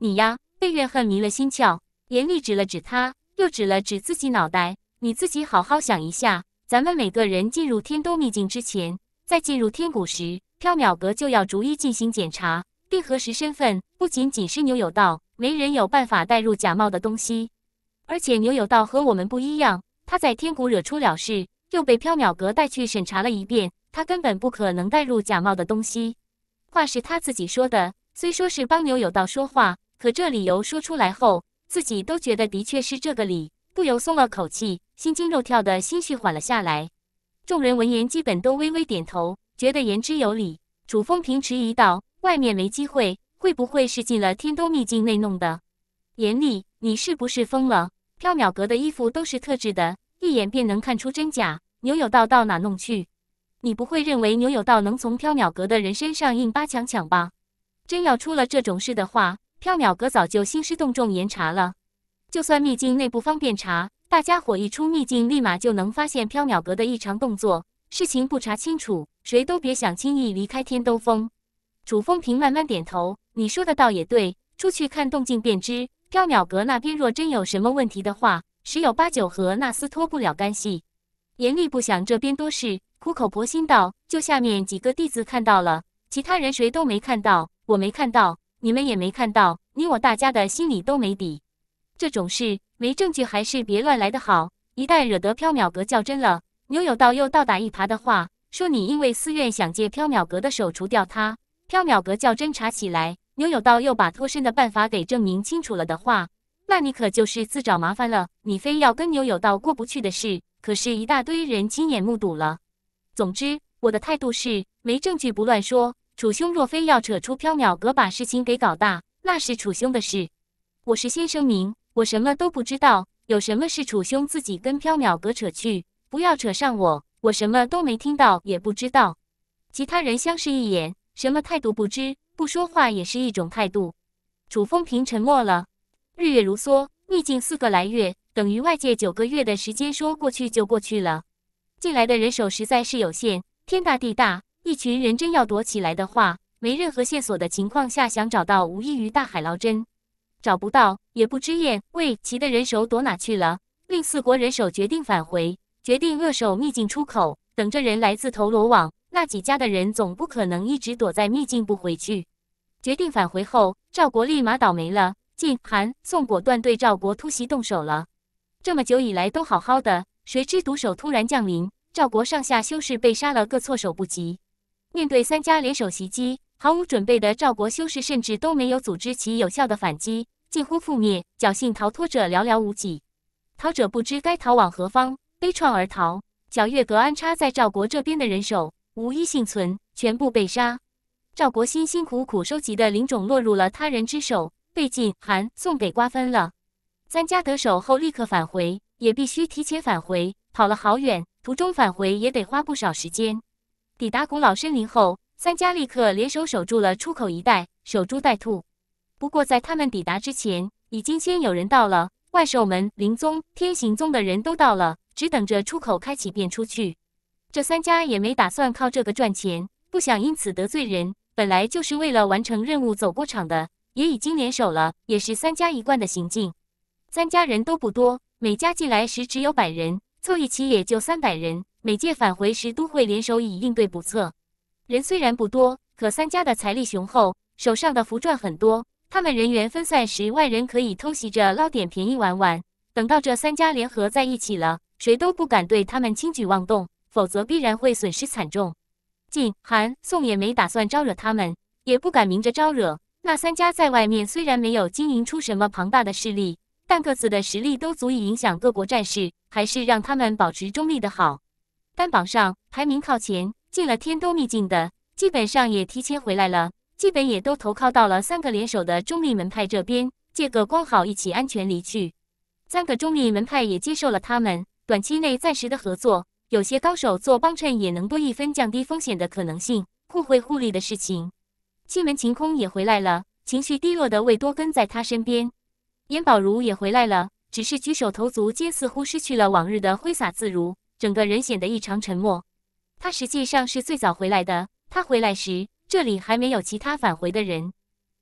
你呀，被怨恨迷了心窍。严厉指了指他，又指了指自己脑袋，你自己好好想一下。咱们每个人进入天都秘境之前，在进入天谷时，缥缈阁就要逐一进行检查并核实身份。不仅仅是牛有道，没人有办法带入假冒的东西。而且牛有道和我们不一样，他在天谷惹出了事，又被缥缈阁带去审查了一遍。他根本不可能带入假冒的东西，话是他自己说的，虽说是帮牛有道说话，可这理由说出来后，自己都觉得的确是这个理，不由松了口气，心惊肉跳的心绪缓了下来。众人闻言，基本都微微点头，觉得言之有理。楚风平迟疑道：“外面没机会，会不会是进了天都秘境内弄的？”严厉，你是不是疯了？缥缈阁的衣服都是特制的，一眼便能看出真假。牛有道到哪弄去？你不会认为牛有道能从缥缈阁的人身上硬扒强抢吧？真要出了这种事的话，缥缈阁早就兴师动众严查了。就算秘境内部方便查，大家伙一出秘境，立马就能发现缥缈阁的异常动作。事情不查清楚，谁都别想轻易离开天兜风。楚风平慢慢点头，你说的倒也对，出去看动静便知。缥缈阁那边若真有什么问题的话，十有八九和那厮脱不了干系。严厉不想这边多事。苦口婆心道：“就下面几个弟子看到了，其他人谁都没看到，我没看到，你们也没看到，你我大家的心里都没底。这种事没证据，还是别乱来的好。一旦惹得缥缈阁较真了，牛有道又倒打一耙的话，说你因为私怨想借缥缈阁的手除掉他；缥缈阁较真查起来，牛有道又把脱身的办法给证明清楚了的话，那你可就是自找麻烦了。你非要跟牛有道过不去的事，可是一大堆人亲眼目睹了。”总之，我的态度是没证据不乱说。楚兄若非要扯出缥缈阁把事情给搞大，那是楚兄的事。我是先声明，我什么都不知道。有什么是楚兄自己跟缥缈阁扯去，不要扯上我，我什么都没听到，也不知道。其他人相视一眼，什么态度？不知不说话也是一种态度。楚风平沉默了。日月如梭，逆境四个来月，等于外界九个月的时间，说过去就过去了。进来的人手实在是有限，天大地大，一群人真要躲起来的话，没任何线索的情况下，想找到无异于大海捞针，找不到也不知燕、魏、齐的人手躲哪去了。令四国人手决定返回，决定扼守秘境出口，等着人来自投罗网。那几家的人总不可能一直躲在秘境不回去。决定返回后，赵国立马倒霉了，晋、韩、宋果断对赵国突袭动手了。这么久以来都好好的。谁知毒手突然降临，赵国上下修士被杀了个措手不及。面对三家联手袭击，毫无准备的赵国修士甚至都没有组织起有效的反击，近乎覆灭。侥幸逃脱者寥寥无几，逃者不知该逃往何方，悲怆而逃。皎月阁安插在赵国这边的人手无一幸存，全部被杀。赵国辛辛苦苦收集的灵种落入了他人之手，被晋、韩、宋给瓜分了。三家得手后，立刻返回。也必须提前返回，跑了好远，途中返回也得花不少时间。抵达古老森林后，三家立刻联手守住了出口一带，守株待兔。不过，在他们抵达之前，已经先有人到了。怪兽门、灵宗、天行宗的人都到了，只等着出口开启便出去。这三家也没打算靠这个赚钱，不想因此得罪人，本来就是为了完成任务走过场的。也已经联手了，也是三家一贯的行径。三家人都不多。每家进来时只有百人，凑一起也就三百人。每届返回时都会联手以应对不测。人虽然不多，可三家的财力雄厚，手上的符赚很多。他们人员分散时，外人可以偷袭着捞点便宜玩玩。等到这三家联合在一起了，谁都不敢对他们轻举妄动，否则必然会损失惨重。晋、韩、宋也没打算招惹他们，也不敢明着招惹。那三家在外面虽然没有经营出什么庞大的势力。三个子的实力都足以影响各国战事，还是让他们保持中立的好。单榜上排名靠前，进了天都秘境的，基本上也提前回来了，基本也都投靠到了三个联手的中立门派这边，借个光好一起安全离去。三个中立门派也接受了他们短期内暂时的合作，有些高手做帮衬也能多一分降低风险的可能性，互惠互利的事情。青门晴空也回来了，情绪低落的魏多跟在他身边。颜宝如也回来了，只是举手投足间似乎失去了往日的挥洒自如，整个人显得异常沉默。他实际上是最早回来的。他回来时，这里还没有其他返回的人。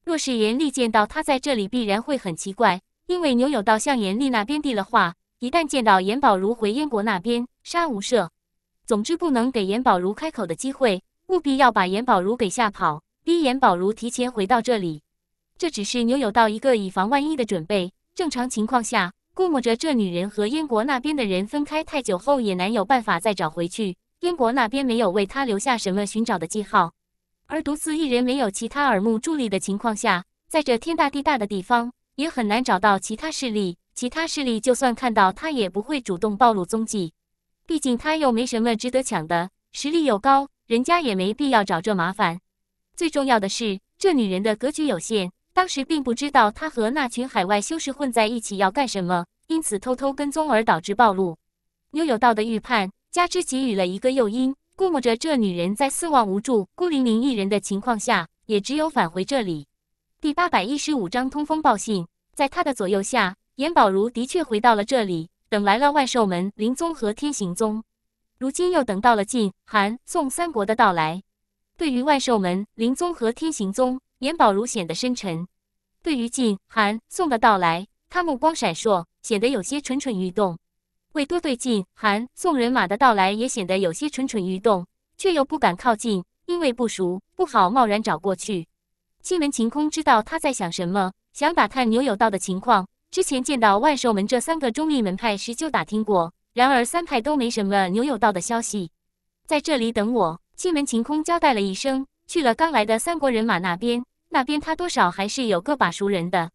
若是严厉见到他在这里，必然会很奇怪。因为牛有道向严厉那边递了话，一旦见到严宝如回燕国那边，杀无赦。总之，不能给严宝如开口的机会，务必要把严宝如给吓跑，逼严宝如提前回到这里。这只是牛有道一个以防万一的准备。正常情况下，估摸着这女人和燕国那边的人分开太久后，也难有办法再找回去。燕国那边没有为她留下什么寻找的记号，而独自一人没有其他耳目助力的情况下，在这天大地大的地方，也很难找到其他势力。其他势力就算看到她，也不会主动暴露踪迹。毕竟她又没什么值得抢的，实力又高，人家也没必要找这麻烦。最重要的是，这女人的格局有限。当时并不知道他和那群海外修士混在一起要干什么，因此偷偷跟踪而导致暴露。妞有道的预判，加之给予了一个诱因，估摸着这女人在四望无助、孤零零一人的情况下，也只有返回这里。第八百一十五章通风报信。在他的左右下，颜宝如的确回到了这里，等来了万寿门、灵宗和天行宗，如今又等到了晋、韩、宋三国的到来。对于万寿门、灵宗和天行宗。颜宝如显得深沉，对于晋、韩、宋的到来，他目光闪烁，显得有些蠢蠢欲动。魏多对晋、韩、宋人马的到来也显得有些蠢蠢欲动，却又不敢靠近，因为不熟，不好贸然找过去。西门晴空知道他在想什么，想打探牛有道的情况。之前见到万寿门这三个中立门派时就打听过，然而三派都没什么牛有道的消息。在这里等我，西门晴空交代了一声，去了刚来的三国人马那边。那边他多少还是有个把熟人的，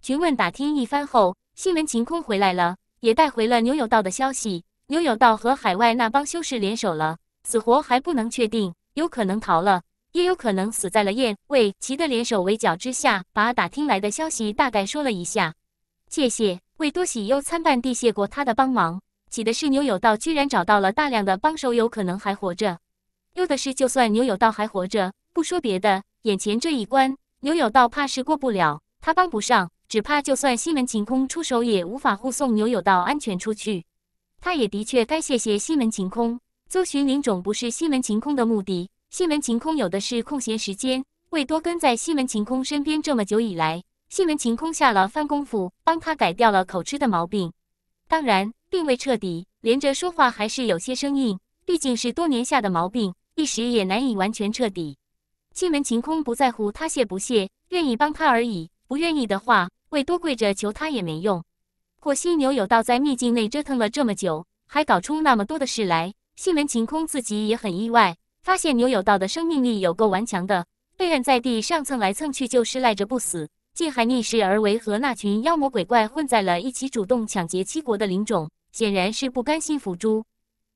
询问打听一番后，西门晴空回来了，也带回了牛有道的消息。牛有道和海外那帮修士联手了，死活还不能确定，有可能逃了，也有可能死在了燕、魏、齐的联手围剿之下。把打听来的消息大概说了一下，谢谢魏多喜忧参半地谢过他的帮忙。起的是牛有道居然找到了大量的帮手，有可能还活着；忧的是就算牛有道还活着，不说别的。眼前这一关，牛有道怕是过不了。他帮不上，只怕就算西门晴空出手，也无法护送牛有道安全出去。他也的确该谢谢西门晴空。搜寻灵种不是西门晴空的目的。西门晴空有的是空闲时间。魏多根在西门晴空身边这么久以来，西门晴空下了番功夫，帮他改掉了口吃的毛病。当然，并未彻底。连着说话还是有些生硬，毕竟是多年下的毛病，一时也难以完全彻底。西门晴空不在乎他谢不谢，愿意帮他而已，不愿意的话，为多跪着求他也没用。可惜牛有道在秘境内折腾了这么久，还搞出那么多的事来，西门晴空自己也很意外，发现牛有道的生命力有够顽强的，被摁在地上蹭来蹭去就是赖着不死，竟还逆势而为，和那群妖魔鬼怪混在了一起，主动抢劫七国的灵种，显然是不甘心伏诛。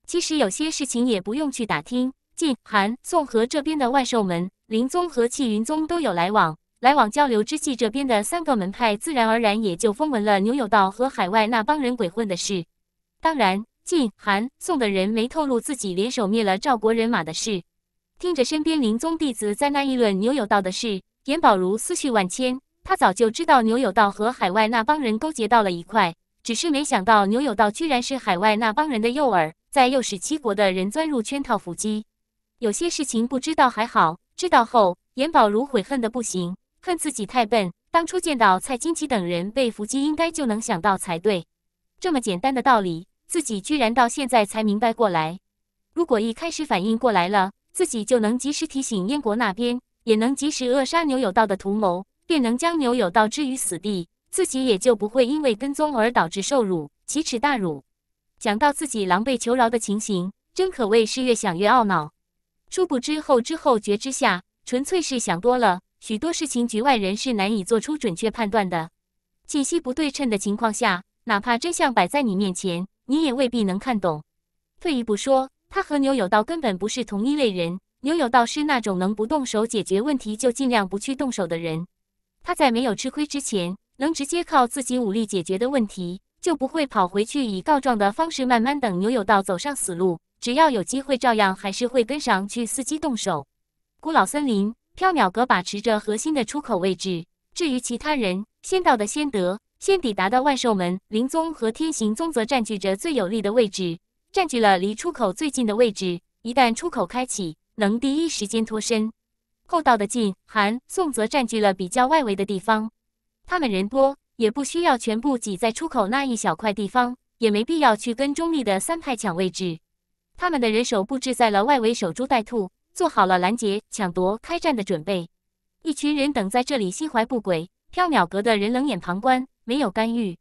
其实有些事情也不用去打听，晋、韩、宋和这边的万兽门。林宗和气云宗都有来往，来往交流之际，这边的三个门派自然而然也就风闻了牛有道和海外那帮人鬼混的事。当然，晋、韩、宋的人没透露自己联手灭了赵国人马的事。听着身边林宗弟子在那议论牛有道的事，严宝如思绪万千。他早就知道牛有道和海外那帮人勾结到了一块，只是没想到牛有道居然是海外那帮人的诱饵，在诱使七国的人钻入圈套伏击。有些事情不知道还好。知道后，严宝如悔恨的不行，恨自己太笨，当初见到蔡金奇等人被伏击，应该就能想到才对。这么简单的道理，自己居然到现在才明白过来。如果一开始反应过来了，自己就能及时提醒燕国那边，也能及时扼杀牛有道的图谋，便能将牛有道置于死地，自己也就不会因为跟踪而导致受辱，奇耻大辱。讲到自己狼狈求饶的情形，真可谓是越想越懊恼。殊不知，后知后觉之下，纯粹是想多了。许多事情，局外人是难以做出准确判断的。信息不对称的情况下，哪怕真相摆在你面前，你也未必能看懂。退一步说，他和牛有道根本不是同一类人。牛有道是那种能不动手解决问题就尽量不去动手的人。他在没有吃亏之前，能直接靠自己武力解决的问题，就不会跑回去以告状的方式慢慢等牛有道走上死路。只要有机会，照样还是会跟上去，伺机动手。古老森林缥缈阁把持着核心的出口位置。至于其他人，先到的先得，先抵达的万兽门、灵宗和天行宗则占据着最有利的位置，占据了离出口最近的位置。一旦出口开启，能第一时间脱身。后到的晋、韩、宋则占据了比较外围的地方。他们人多，也不需要全部挤在出口那一小块地方，也没必要去跟中立的三派抢位置。他们的人手布置在了外围，守株待兔，做好了拦截、抢夺、开战的准备。一群人等在这里，心怀不轨。缥缈阁的人冷眼旁观，没有干预。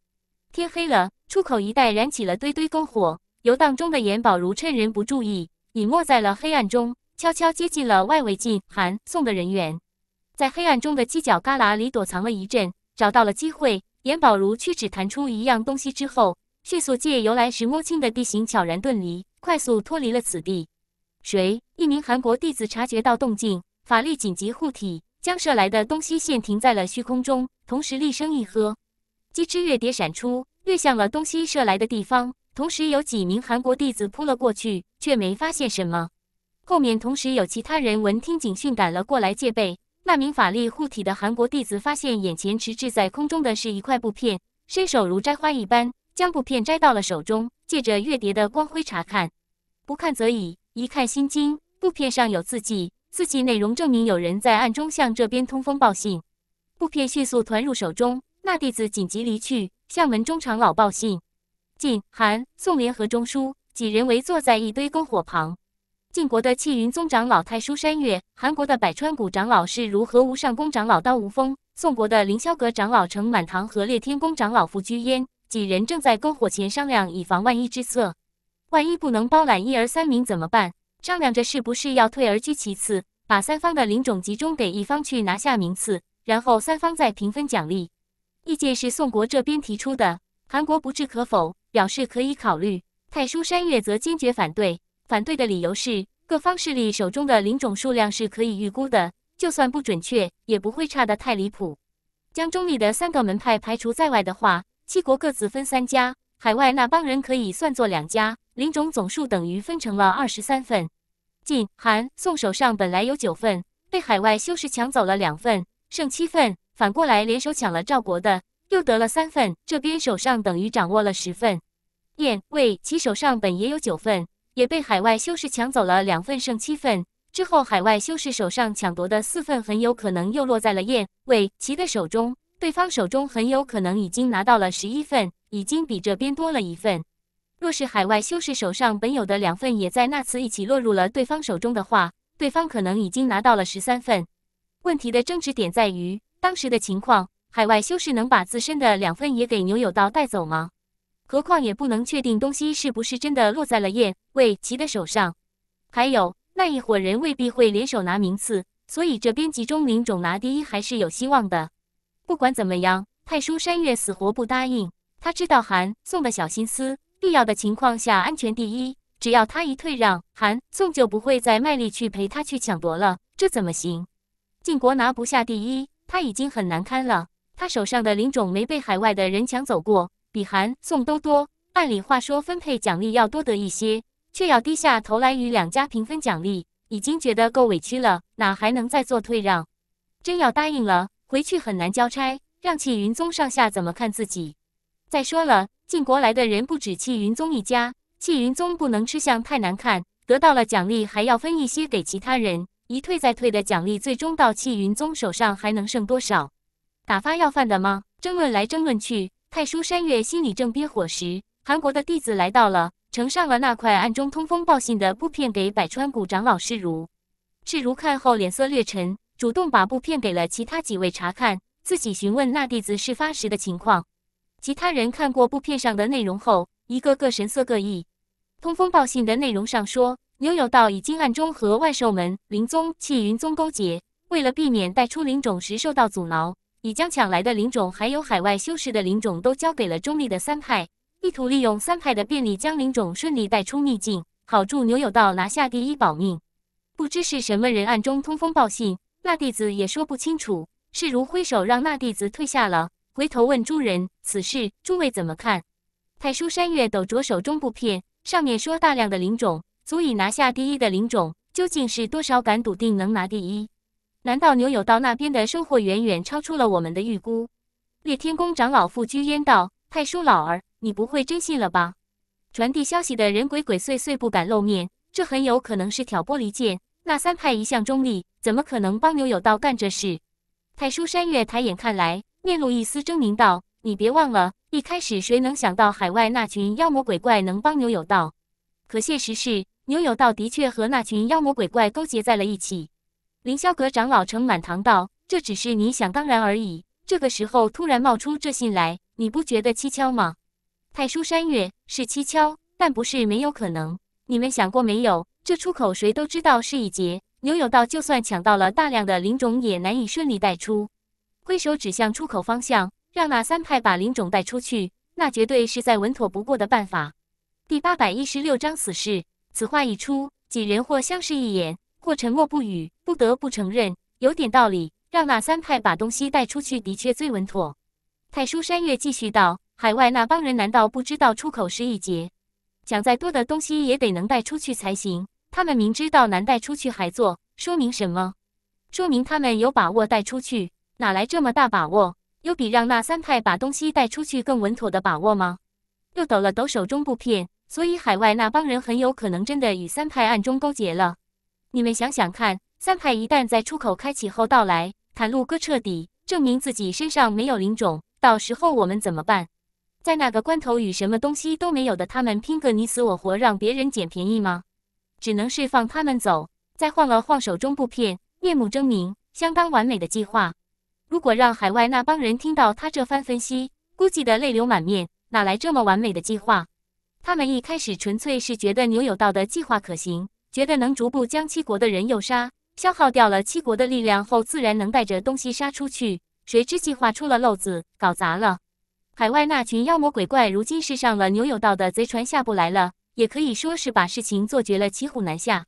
天黑了，出口一带燃起了堆堆篝火。游荡中的颜宝如趁人不注意，隐没在了黑暗中，悄悄接近了外围进寒送的人员，在黑暗中的犄角旮旯里躲藏了一阵，找到了机会。颜宝如屈指弹出一样东西之后，迅速借由来时摸清的地形，悄然遁离。快速脱离了此地。谁？一名韩国弟子察觉到动静，法力紧急护体，将射来的东西线停在了虚空中，同时厉声一喝，机之月蝶闪出，掠向了东西射来的地方。同时，有几名韩国弟子扑了过去，却没发现什么。后面同时有其他人闻听警讯赶了过来戒备。那名法力护体的韩国弟子发现眼前迟滞在空中的是一块布片，伸手如摘花一般将布片摘到了手中。借着月蝶的光辉查看，不看则已，一看心惊。布片上有字迹，字迹内容证明有人在暗中向这边通风报信。布片迅速团入手中，那弟子紧急离去，向门中长老报信。晋、韩、宋联合中枢几人围坐在一堆篝火旁。晋国的气云宗长老太叔山岳，韩国的百川谷长老是如何无上宫长老刀无锋，宋国的凌霄阁长老程满堂和烈天宫长老傅居焉，几人正在篝火前商量以防万一之策，万一不能包揽一、儿三名怎么办？商量着是不是要退而居其次，把三方的灵种集中给一方去拿下名次，然后三方再平分奖励。意见是宋国这边提出的，韩国不置可否，表示可以考虑。太叔山岳则坚决反对，反对的理由是各方势力手中的灵种数量是可以预估的，就算不准确，也不会差的太离谱。将中立的三个门派排除在外的话。七国各自分三家，海外那帮人可以算作两家，林种总数等于分成了二十三份。晋、韩、宋手上本来有九份，被海外修士抢走了两份，剩七份。反过来联手抢了赵国的，又得了三份，这边手上等于掌握了十份。燕、魏、齐手上本也有九份，也被海外修士抢走了两份，剩七份。之后海外修士手上抢夺的四份，很有可能又落在了燕、魏、齐的手中。对方手中很有可能已经拿到了十一份，已经比这边多了一份。若是海外修士手上本有的两份也在那次一起落入了对方手中的话，对方可能已经拿到了十三份。问题的争执点在于当时的情况，海外修士能把自身的两份也给牛有道带走吗？何况也不能确定东西是不是真的落在了燕卫齐的手上。还有那一伙人未必会联手拿名次，所以这边集中领种拿第一还是有希望的。不管怎么样，太叔山月死活不答应。他知道韩宋的小心思，必要的情况下安全第一。只要他一退让，韩宋就不会再卖力去陪他去抢夺了。这怎么行？晋国拿不下第一，他已经很难堪了。他手上的灵种没被海外的人抢走过，比韩宋都多。按理话说，分配奖励要多得一些，却要低下头来与两家平分奖励，已经觉得够委屈了，哪还能再做退让？真要答应了？回去很难交差，让气云宗上下怎么看自己？再说了，晋国来的人不止气云宗一家，气云宗不能吃相太难看。得到了奖励，还要分一些给其他人。一退再退的奖励，最终到气云宗手上还能剩多少？打发要饭的吗？争论来争论去，太叔山月心里正憋火时，韩国的弟子来到了，呈上了那块暗中通风报信的布片给百川谷长老世如。赤如看后，脸色略沉。主动把布片给了其他几位查看，自己询问那弟子事发时的情况。其他人看过布片上的内容后，一个个神色各异。通风报信的内容上说，牛有道已经暗中和万寿门、灵宗、气云宗勾结，为了避免带出灵种时受到阻挠，已将抢来的灵种还有海外修士的灵种都交给了中立的三派，意图利用三派的便利将灵种顺利带出秘境，好助牛有道拿下第一保命。不知是什么人暗中通风报信。那弟子也说不清楚，是如挥手让那弟子退下了，回头问诸人此事，诸位怎么看？太叔山岳抖着手中布片，上面说大量的灵种，足以拿下第一的灵种，究竟是多少？敢笃定能拿第一？难道牛有道那边的收获远远超出了我们的预估？列天宫长老傅居烟道：“太叔老儿，你不会真信了吧？”传递消息的人鬼鬼祟祟，不敢露面，这很有可能是挑拨离间。那三派一向中立。怎么可能帮牛有道干这事？太叔山岳抬眼看来，面露一丝狰狞道：“你别忘了，一开始谁能想到海外那群妖魔鬼怪能帮牛有道？可现实是，牛有道的确和那群妖魔鬼怪勾结在了一起。”凌霄阁长老程满堂道：“这只是你想当然而已。这个时候突然冒出这信来，你不觉得蹊跷吗？”太叔山岳是蹊跷，但不是没有可能。你们想过没有？这出口谁都知道是一劫。牛有道就算抢到了大量的灵种，也难以顺利带出。挥手指向出口方向，让那三派把灵种带出去，那绝对是再稳妥不过的办法。第八百一十六章死士。此话一出，几人或相视一眼，或沉默不语。不得不承认，有点道理。让那三派把东西带出去，的确最稳妥。太叔山月继续道：“海外那帮人难道不知道出口是一劫？讲再多的东西，也得能带出去才行。”他们明知道难带出去还做，说明什么？说明他们有把握带出去，哪来这么大把握？有比让那三派把东西带出去更稳妥的把握吗？又抖了抖手中布片，所以海外那帮人很有可能真的与三派暗中勾结了。你们想想看，三派一旦在出口开启后到来，袒露哥彻底证明自己身上没有灵种，到时候我们怎么办？在那个关头与什么东西都没有的他们拼个你死我活，让别人捡便宜吗？只能是放他们走，再晃了晃手中布片，面目狰狞，相当完美的计划。如果让海外那帮人听到他这番分析，估计得泪流满面。哪来这么完美的计划？他们一开始纯粹是觉得牛有道的计划可行，觉得能逐步将七国的人诱杀，消耗掉了七国的力量后，自然能带着东西杀出去。谁知计划出了漏子，搞砸了。海外那群妖魔鬼怪如今是上了牛有道的贼船，下不来了。也可以说是把事情做绝了，骑虎难下，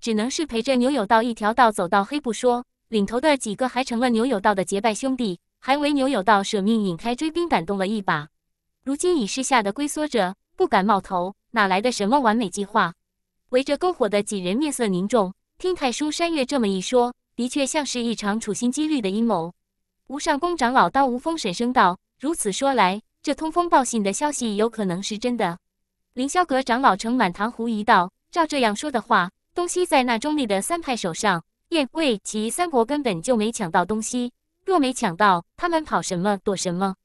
只能是陪着牛有道一条道走到黑。不说领头的几个还成了牛有道的结拜兄弟，还为牛有道舍命引开追兵，感动了一把。如今已是吓得龟缩着，不敢冒头，哪来的什么完美计划？围着篝火的几人面色凝重，听太叔山月这么一说，的确像是一场处心积虑的阴谋。无上宫长老刀无风，沈声道：“如此说来，这通风报信的消息有可能是真的。”凌霄阁长老盛满堂狐疑道：“照这样说的话，东西在那中立的三派手上，燕、魏、齐三国根本就没抢到东西。若没抢到，他们跑什么躲什么？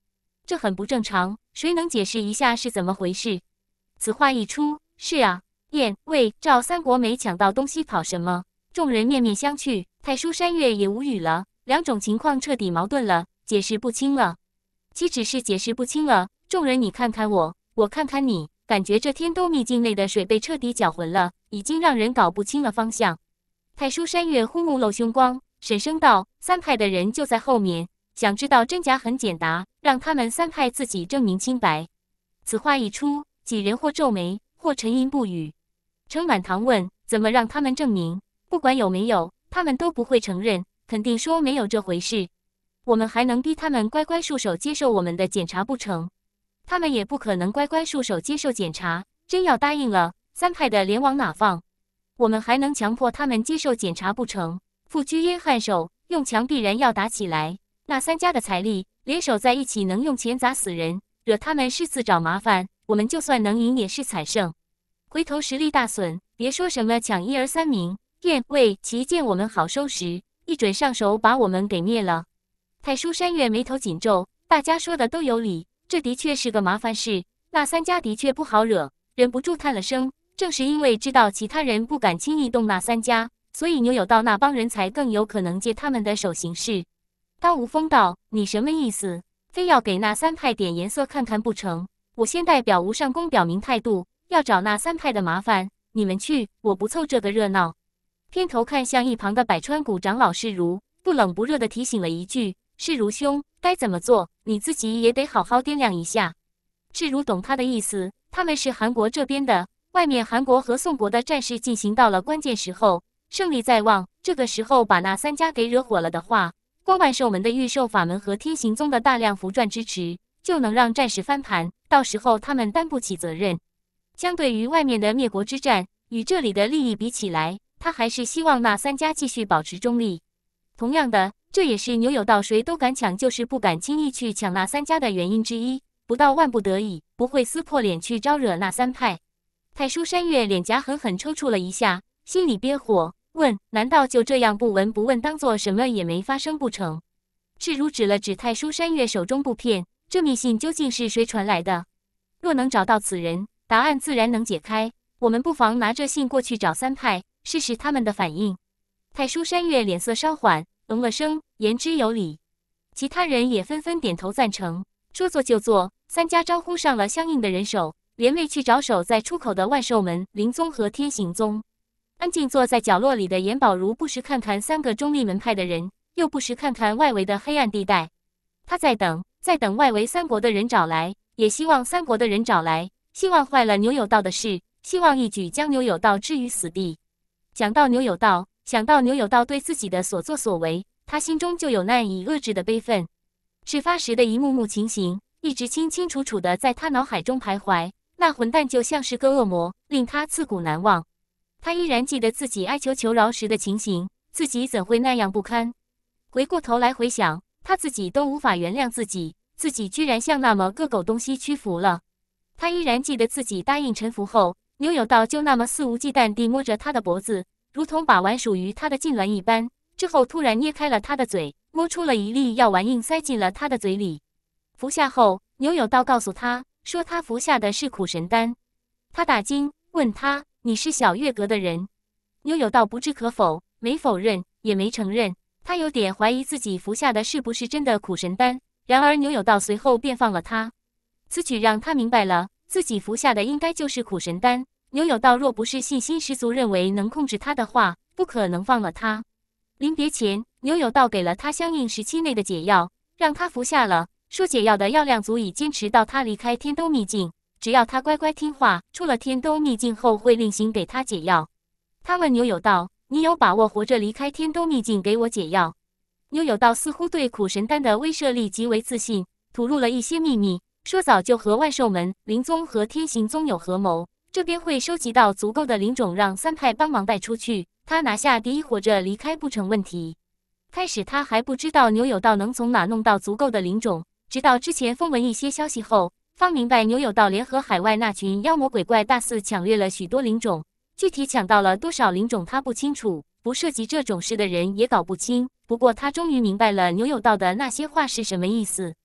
这很不正常。谁能解释一下是怎么回事？”此话一出，是啊，燕、魏、赵三国没抢到东西，跑什么？众人面面相觑，太叔山月也无语了。两种情况彻底矛盾了，解释不清了。岂止是解释不清了？众人，你看看我，我看看你。感觉这天都秘境内的水被彻底搅浑了，已经让人搞不清了方向。太叔山月忽目露凶光，沈声道：“三派的人就在后面，想知道真假很简单，让他们三派自己证明清白。”此话一出，几人或皱眉，或沉吟不语。程满堂问：“怎么让他们证明？不管有没有，他们都不会承认，肯定说没有这回事。我们还能逼他们乖乖束手接受我们的检查不成？”他们也不可能乖乖束手接受检查，真要答应了，三派的脸往哪放？我们还能强迫他们接受检查不成？傅居约翰手用强必然要打起来。那三家的财力联手在一起，能用钱砸死人，惹他们是自找麻烦。我们就算能赢，也是惨胜，回头实力大损。别说什么抢一、儿三名，殿为其见我们好收拾，一准上手把我们给灭了。太叔山月眉头紧皱，大家说的都有理。这的确是个麻烦事，那三家的确不好惹，忍不住叹了声。正是因为知道其他人不敢轻易动那三家，所以牛有道那帮人才更有可能借他们的手行事。当吴风道：“你什么意思？非要给那三派点颜色看看不成？”我先代表吴上公表明态度，要找那三派的麻烦，你们去，我不凑这个热闹。偏头看向一旁的百川谷长老世如，不冷不热地提醒了一句。赤如兄，该怎么做？你自己也得好好掂量一下。赤如懂他的意思。他们是韩国这边的，外面韩国和宋国的战事进行到了关键时候，胜利在望。这个时候把那三家给惹火了的话，光万寿门的御兽法门和天行宗的大量符篆支持，就能让战事翻盘。到时候他们担不起责任。相对于外面的灭国之战，与这里的利益比起来，他还是希望那三家继续保持中立。同样的。这也是牛有道谁都敢抢，就是不敢轻易去抢那三家的原因之一。不到万不得已，不会撕破脸去招惹那三派。太叔山月脸颊狠狠抽搐了一下，心里憋火，问：“难道就这样不闻不问，当做什么也没发生不成？”赤如指了指太叔山月手中布片，这密信究竟是谁传来的？若能找到此人，答案自然能解开。我们不妨拿着信过去找三派，试试他们的反应。太叔山月脸色稍缓。隆了声，言之有理。其他人也纷纷点头赞成。说做就做，三家招呼上了相应的人手，连袂去找守在出口的万寿门、灵宗和天行宗。安静坐在角落里的严宝如，不时看看三个中立门派的人，又不时看看外围的黑暗地带。他在等，在等外围三国的人找来，也希望三国的人找来，希望坏了牛有道的事，希望一举将牛有道置于死地。讲到牛有道。想到牛有道对自己的所作所为，他心中就有难以遏制的悲愤。事发时的一幕幕情形，一直清清楚楚的在他脑海中徘徊。那混蛋就像是个恶魔，令他自古难忘。他依然记得自己哀求求饶时的情形，自己怎会那样不堪？回过头来回想，他自己都无法原谅自己，自己居然向那么个狗东西屈服了。他依然记得自己答应臣服后，牛有道就那么肆无忌惮地摸着他的脖子。如同把玩属于他的痉挛一般，之后突然捏开了他的嘴，摸出了一粒药丸，硬塞进了他的嘴里。服下后，牛有道告诉他，说他服下的是苦神丹。他大惊，问他：“你是小月阁的人？”牛有道不置可否，没否认，也没承认。他有点怀疑自己服下的是不是真的苦神丹。然而，牛有道随后便放了他，此举让他明白了，自己服下的应该就是苦神丹。牛有道若不是信心十足，认为能控制他的话，不可能放了他。临别前，牛有道给了他相应时期内的解药，让他服下了，说解药的药量足以坚持到他离开天都秘境。只要他乖乖听话，出了天都秘境后会另行给他解药。他问牛有道：“你有把握活着离开天都秘境，给我解药？”牛有道似乎对苦神丹的威慑力极为自信，吐露了一些秘密，说早就和万兽门、灵宗和天行宗有合谋。这边会收集到足够的灵种，让三派帮忙带出去。他拿下第一，活着离开不成问题。开始他还不知道牛有道能从哪弄到足够的灵种，直到之前风闻一些消息后，方明白牛有道联合海外那群妖魔鬼怪大肆抢掠了许多灵种。具体抢到了多少灵种，他不清楚。不涉及这种事的人也搞不清。不过他终于明白了牛有道的那些话是什么意思。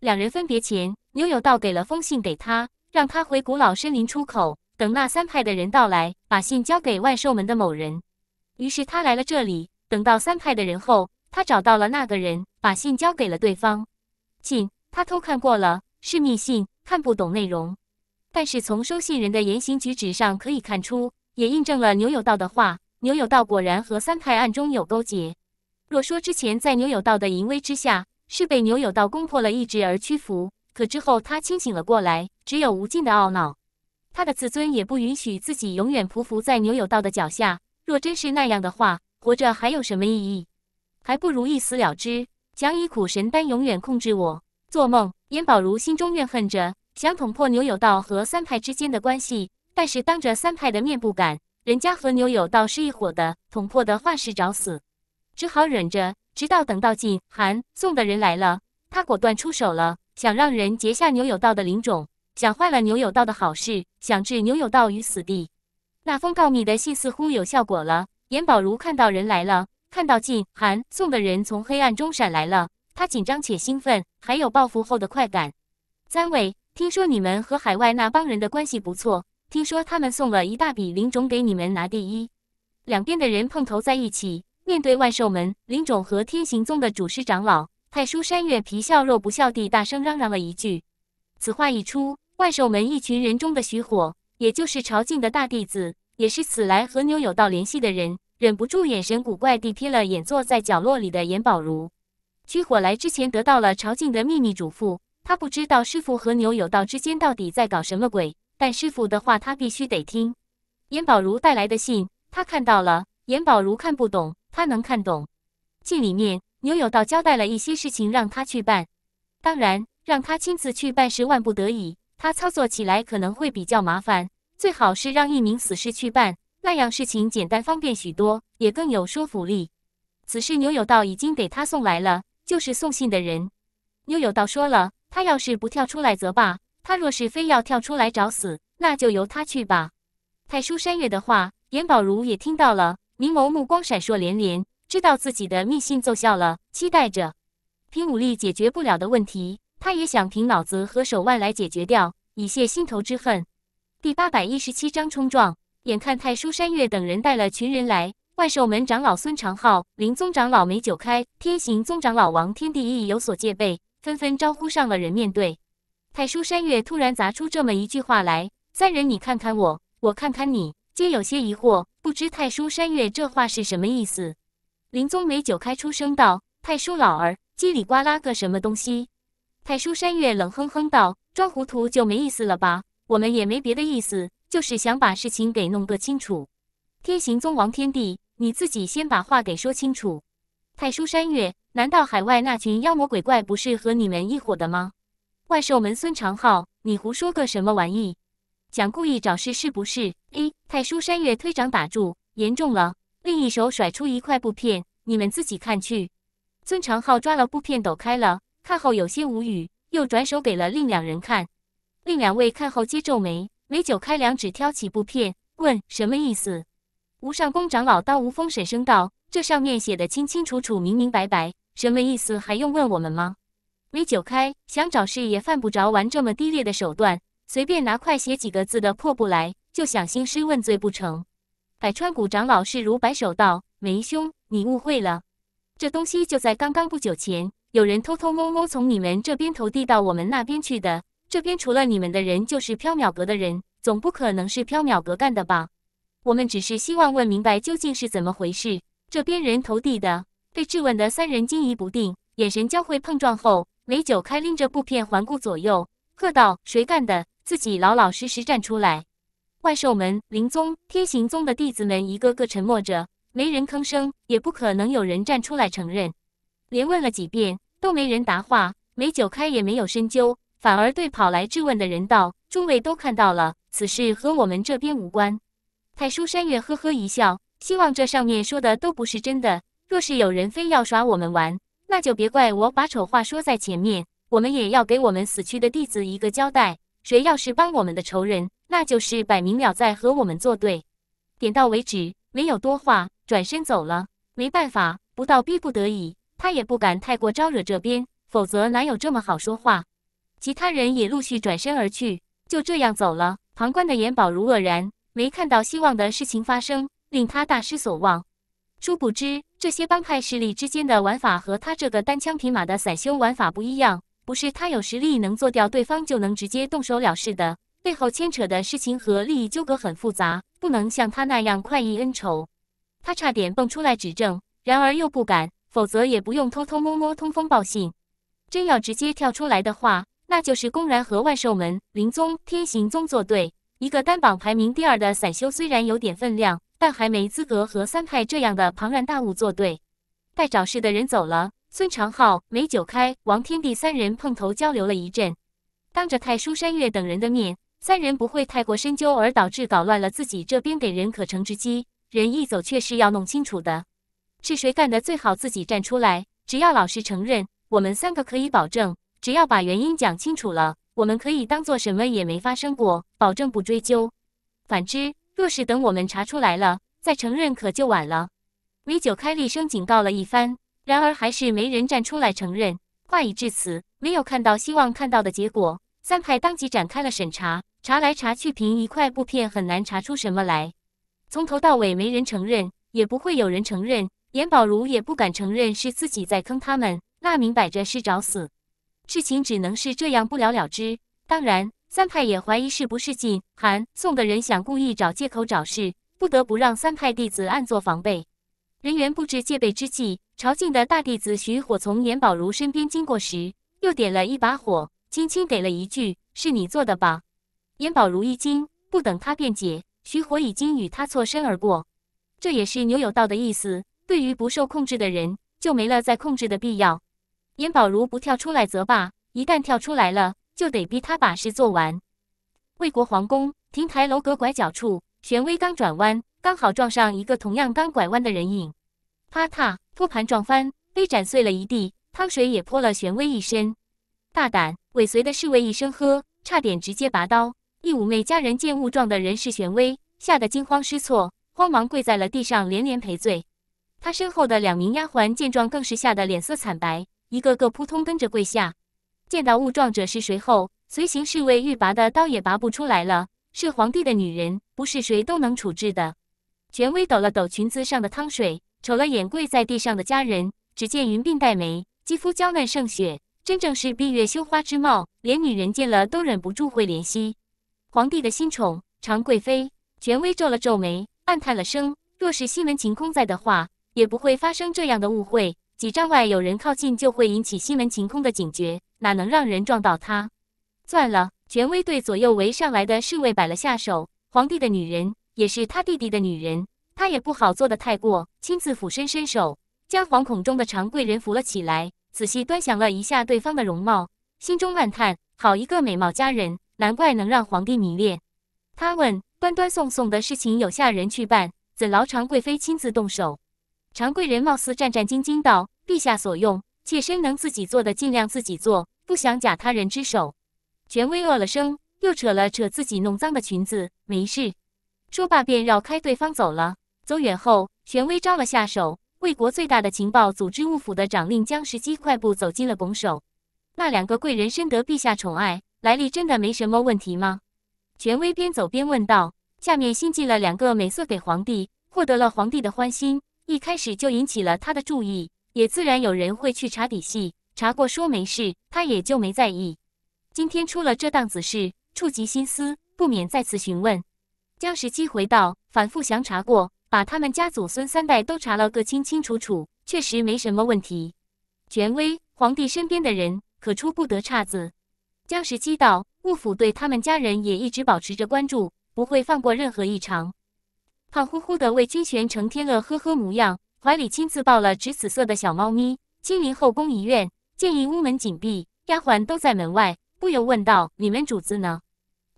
两人分别前，牛有道给了封信给他，让他回古老森林出口。等那三派的人到来，把信交给万寿门的某人。于是他来了这里，等到三派的人后，他找到了那个人，把信交给了对方。信他偷看过了，是密信，看不懂内容。但是从收信人的言行举止上可以看出，也印证了牛有道的话。牛有道果然和三派暗中有勾结。若说之前在牛有道的淫威之下，是被牛有道攻破了意志而屈服，可之后他清醒了过来，只有无尽的懊恼。他的自尊也不允许自己永远匍匐在牛有道的脚下。若真是那样的话，活着还有什么意义？还不如一死了之。想以苦神丹永远控制我，做梦！燕宝如心中怨恨着，想捅破牛有道和三派之间的关系，但是当着三派的面不敢，人家和牛有道是一伙的，捅破的话是找死，只好忍着。直到等到靳寒送的人来了，他果断出手了，想让人截下牛有道的灵种。想坏了牛有道的好事，想置牛有道于死地。那封告密的信似乎有效果了。严宝如看到人来了，看到进韩送的人从黑暗中闪来了，他紧张且兴奋，还有报复后的快感。三位，听说你们和海外那帮人的关系不错，听说他们送了一大笔灵种给你们拿第一。两边的人碰头在一起，面对万兽门、灵种和天行宗的主师长老，太叔山月，皮笑肉不笑地大声嚷嚷了一句。此话一出。怪兽们一群人中的徐火，也就是朝觐的大弟子，也是此来和牛有道联系的人，忍不住眼神古怪地瞥了眼坐在角落里的严宝如。徐火来之前得到了朝觐的秘密嘱咐，他不知道师傅和牛有道之间到底在搞什么鬼，但师傅的话他必须得听。严宝如带来的信，他看到了。严宝如看不懂，他能看懂。信里面，牛有道交代了一些事情让他去办，当然，让他亲自去办是万不得已。他操作起来可能会比较麻烦，最好是让一名死士去办，那样事情简单方便许多，也更有说服力。此事牛有道已经给他送来了，就是送信的人。牛有道说了，他要是不跳出来则罢，他若是非要跳出来找死，那就由他去吧。太叔山月的话，严宝如也听到了，明眸目光闪烁连连，知道自己的密信奏效了，期待着，凭武力解决不了的问题。他也想凭脑子和手腕来解决掉，以泄心头之恨。第八百一十七章冲撞。眼看太叔山月等人带了群人来，万寿门长老孙长浩、林宗长老梅九开、天行宗长老王天地义有所戒备，纷纷招呼上了人面对。太叔山月突然砸出这么一句话来，三人你看看我，我看看你，皆有些疑惑，不知太叔山月这话是什么意思。林宗梅九开出声道：“太叔老儿，叽里呱啦个什么东西？”太叔山月冷哼哼道：“装糊涂就没意思了吧？我们也没别的意思，就是想把事情给弄个清楚。”天行宗王天帝，你自己先把话给说清楚。太叔山月，难道海外那群妖魔鬼怪不是和你们一伙的吗？万寿门孙长浩，你胡说个什么玩意？想故意找事是不是？一太叔山月推掌打住，严重了。另一手甩出一块布片，你们自己看去。孙长浩抓了布片，抖开了。看后有些无语，又转手给了另两人看。另两位看后皆皱眉，梅九开两指挑起布片，问什么意思？吴尚宫长老当无风沈声道：“这上面写的清清楚楚、明明白白，什么意思还用问我们吗？”梅九开想找事也犯不着玩这么低劣的手段，随便拿块写几个字的破布来就想兴师问罪不成？百川谷长老是如摆手道：“梅兄，你误会了，这东西就在刚刚不久前。”有人偷偷摸摸从你们这边投递到我们那边去的。这边除了你们的人，就是缥缈阁的人，总不可能是缥缈阁干的吧？我们只是希望问明白究竟是怎么回事。这边人投递的，被质问的三人惊疑不定，眼神交汇碰撞后，梅九开拎着布片环顾左右，喝道：“谁干的？自己老老实实站出来！”万兽门、灵宗、天行宗的弟子们一个个沉默着，没人吭声，也不可能有人站出来承认。连问了几遍。都没人答话，没走开也没有深究，反而对跑来质问的人道：“诸位都看到了，此事和我们这边无关。”太叔山月呵呵一笑，希望这上面说的都不是真的。若是有人非要耍我们玩，那就别怪我把丑话说在前面。我们也要给我们死去的弟子一个交代。谁要是帮我们的仇人，那就是摆明了在和我们作对。点到为止，没有多话，转身走了。没办法，不到逼不得已。他也不敢太过招惹这边，否则哪有这么好说话？其他人也陆续转身而去，就这样走了。旁观的严宝如愕然，没看到希望的事情发生，令他大失所望。殊不知，这些帮派势力之间的玩法和他这个单枪匹马的散修玩法不一样，不是他有实力能做掉对方就能直接动手了事的，背后牵扯的事情和利益纠葛很复杂，不能像他那样快意恩仇。他差点蹦出来指证，然而又不敢。否则也不用偷偷摸摸通风报信，真要直接跳出来的话，那就是公然和万寿门、灵宗、天行宗作对。一个单榜排名第二的散修，虽然有点分量，但还没资格和三派这样的庞然大物作对。带找事的人走了，孙长浩、梅九开、王天帝三人碰头交流了一阵，当着太叔山岳等人的面，三人不会太过深究，而导致搞乱了自己这边给人可乘之机。人一走，却是要弄清楚的。是谁干的？最好自己站出来，只要老实承认，我们三个可以保证，只要把原因讲清楚了，我们可以当做什么也没发生过，保证不追究。反之，若是等我们查出来了再承认，可就晚了。米九开厉声警告了一番，然而还是没人站出来承认。话已至此，没有看到希望看到的结果，三派当即展开了审查，查来查去，凭一块布片很难查出什么来。从头到尾没人承认，也不会有人承认。严宝如也不敢承认是自己在坑他们，那明摆着是找死，事情只能是这样不了了之。当然，三派也怀疑是不是晋、韩、宋的人想故意找借口找事，不得不让三派弟子暗作防备。人员布置戒备之际，朝觐的大弟子徐火从严宝如身边经过时，又点了一把火，轻轻给了一句：“是你做的吧？”严宝如一惊，不等他辩解，徐火已经与他错身而过。这也是牛有道的意思。对于不受控制的人，就没了再控制的必要。颜宝如不跳出来则罢，一旦跳出来了，就得逼他把事做完。魏国皇宫亭台楼阁拐角处，玄威刚转弯，刚好撞上一个同样刚拐弯的人影，啪嗒，托盘撞翻，杯盏碎了一地，汤水也泼了玄威一身。大胆！尾随的侍卫一声喝，差点直接拔刀。一五媚家人见误撞的人是玄威，吓得惊慌失措，慌忙跪在了地上，连连赔罪。他身后的两名丫鬟见状，更是吓得脸色惨白，一个个扑通跟着跪下。见到误撞者是谁后，随行侍卫欲拔的刀也拔不出来了。是皇帝的女人，不是谁都能处置的。权威抖了抖裙子上的汤水，瞅了眼跪在地上的佳人，只见云鬓黛眉，肌肤娇嫩胜雪，真正是闭月羞花之貌，连女人见了都忍不住会怜惜。皇帝的新宠常贵妃，权威皱了皱眉，暗叹了声：若是西门晴空在的话。也不会发生这样的误会。几丈外有人靠近，就会引起西门晴空的警觉，哪能让人撞到他？算了，权威对左右围上来的侍卫摆了下手。皇帝的女人，也是他弟弟的女人，他也不好做得太过。亲自俯身伸手，将惶恐中的常贵人扶了起来，仔细端详了一下对方的容貌，心中暗叹：好一个美貌佳人，难怪能让皇帝迷恋。他问：端端送送的事情有下人去办，怎劳常贵妃亲自动手？常贵人貌似战战兢兢道：“陛下所用，妾身能自己做的尽量自己做，不想假他人之手。”权威饿了声，又扯了扯自己弄脏的裙子，“没事。”说罢便绕开对方走了。走远后，权威招了下手，魏国最大的情报组织幕府的长令江时机快步走进了，拱手：“那两个贵人深得陛下宠爱，来历真的没什么问题吗？”权威边走边问道：“下面新进了两个美色给皇帝，获得了皇帝的欢心。”一开始就引起了他的注意，也自然有人会去查底细。查过说没事，他也就没在意。今天出了这档子事，触及心思，不免再次询问。江十七回道：“反复详查过，把他们家祖孙三代都查了个清清楚楚，确实没什么问题。权威皇帝身边的人可出不得岔子。”江十七道：“幕府对他们家人也一直保持着关注，不会放过任何异常。”胖乎乎的魏清玄成天乐呵呵模样，怀里亲自抱了只紫色的小猫咪。清陵后宫一院，建议屋门紧闭，丫鬟都在门外，不由问道：“你们主子呢？”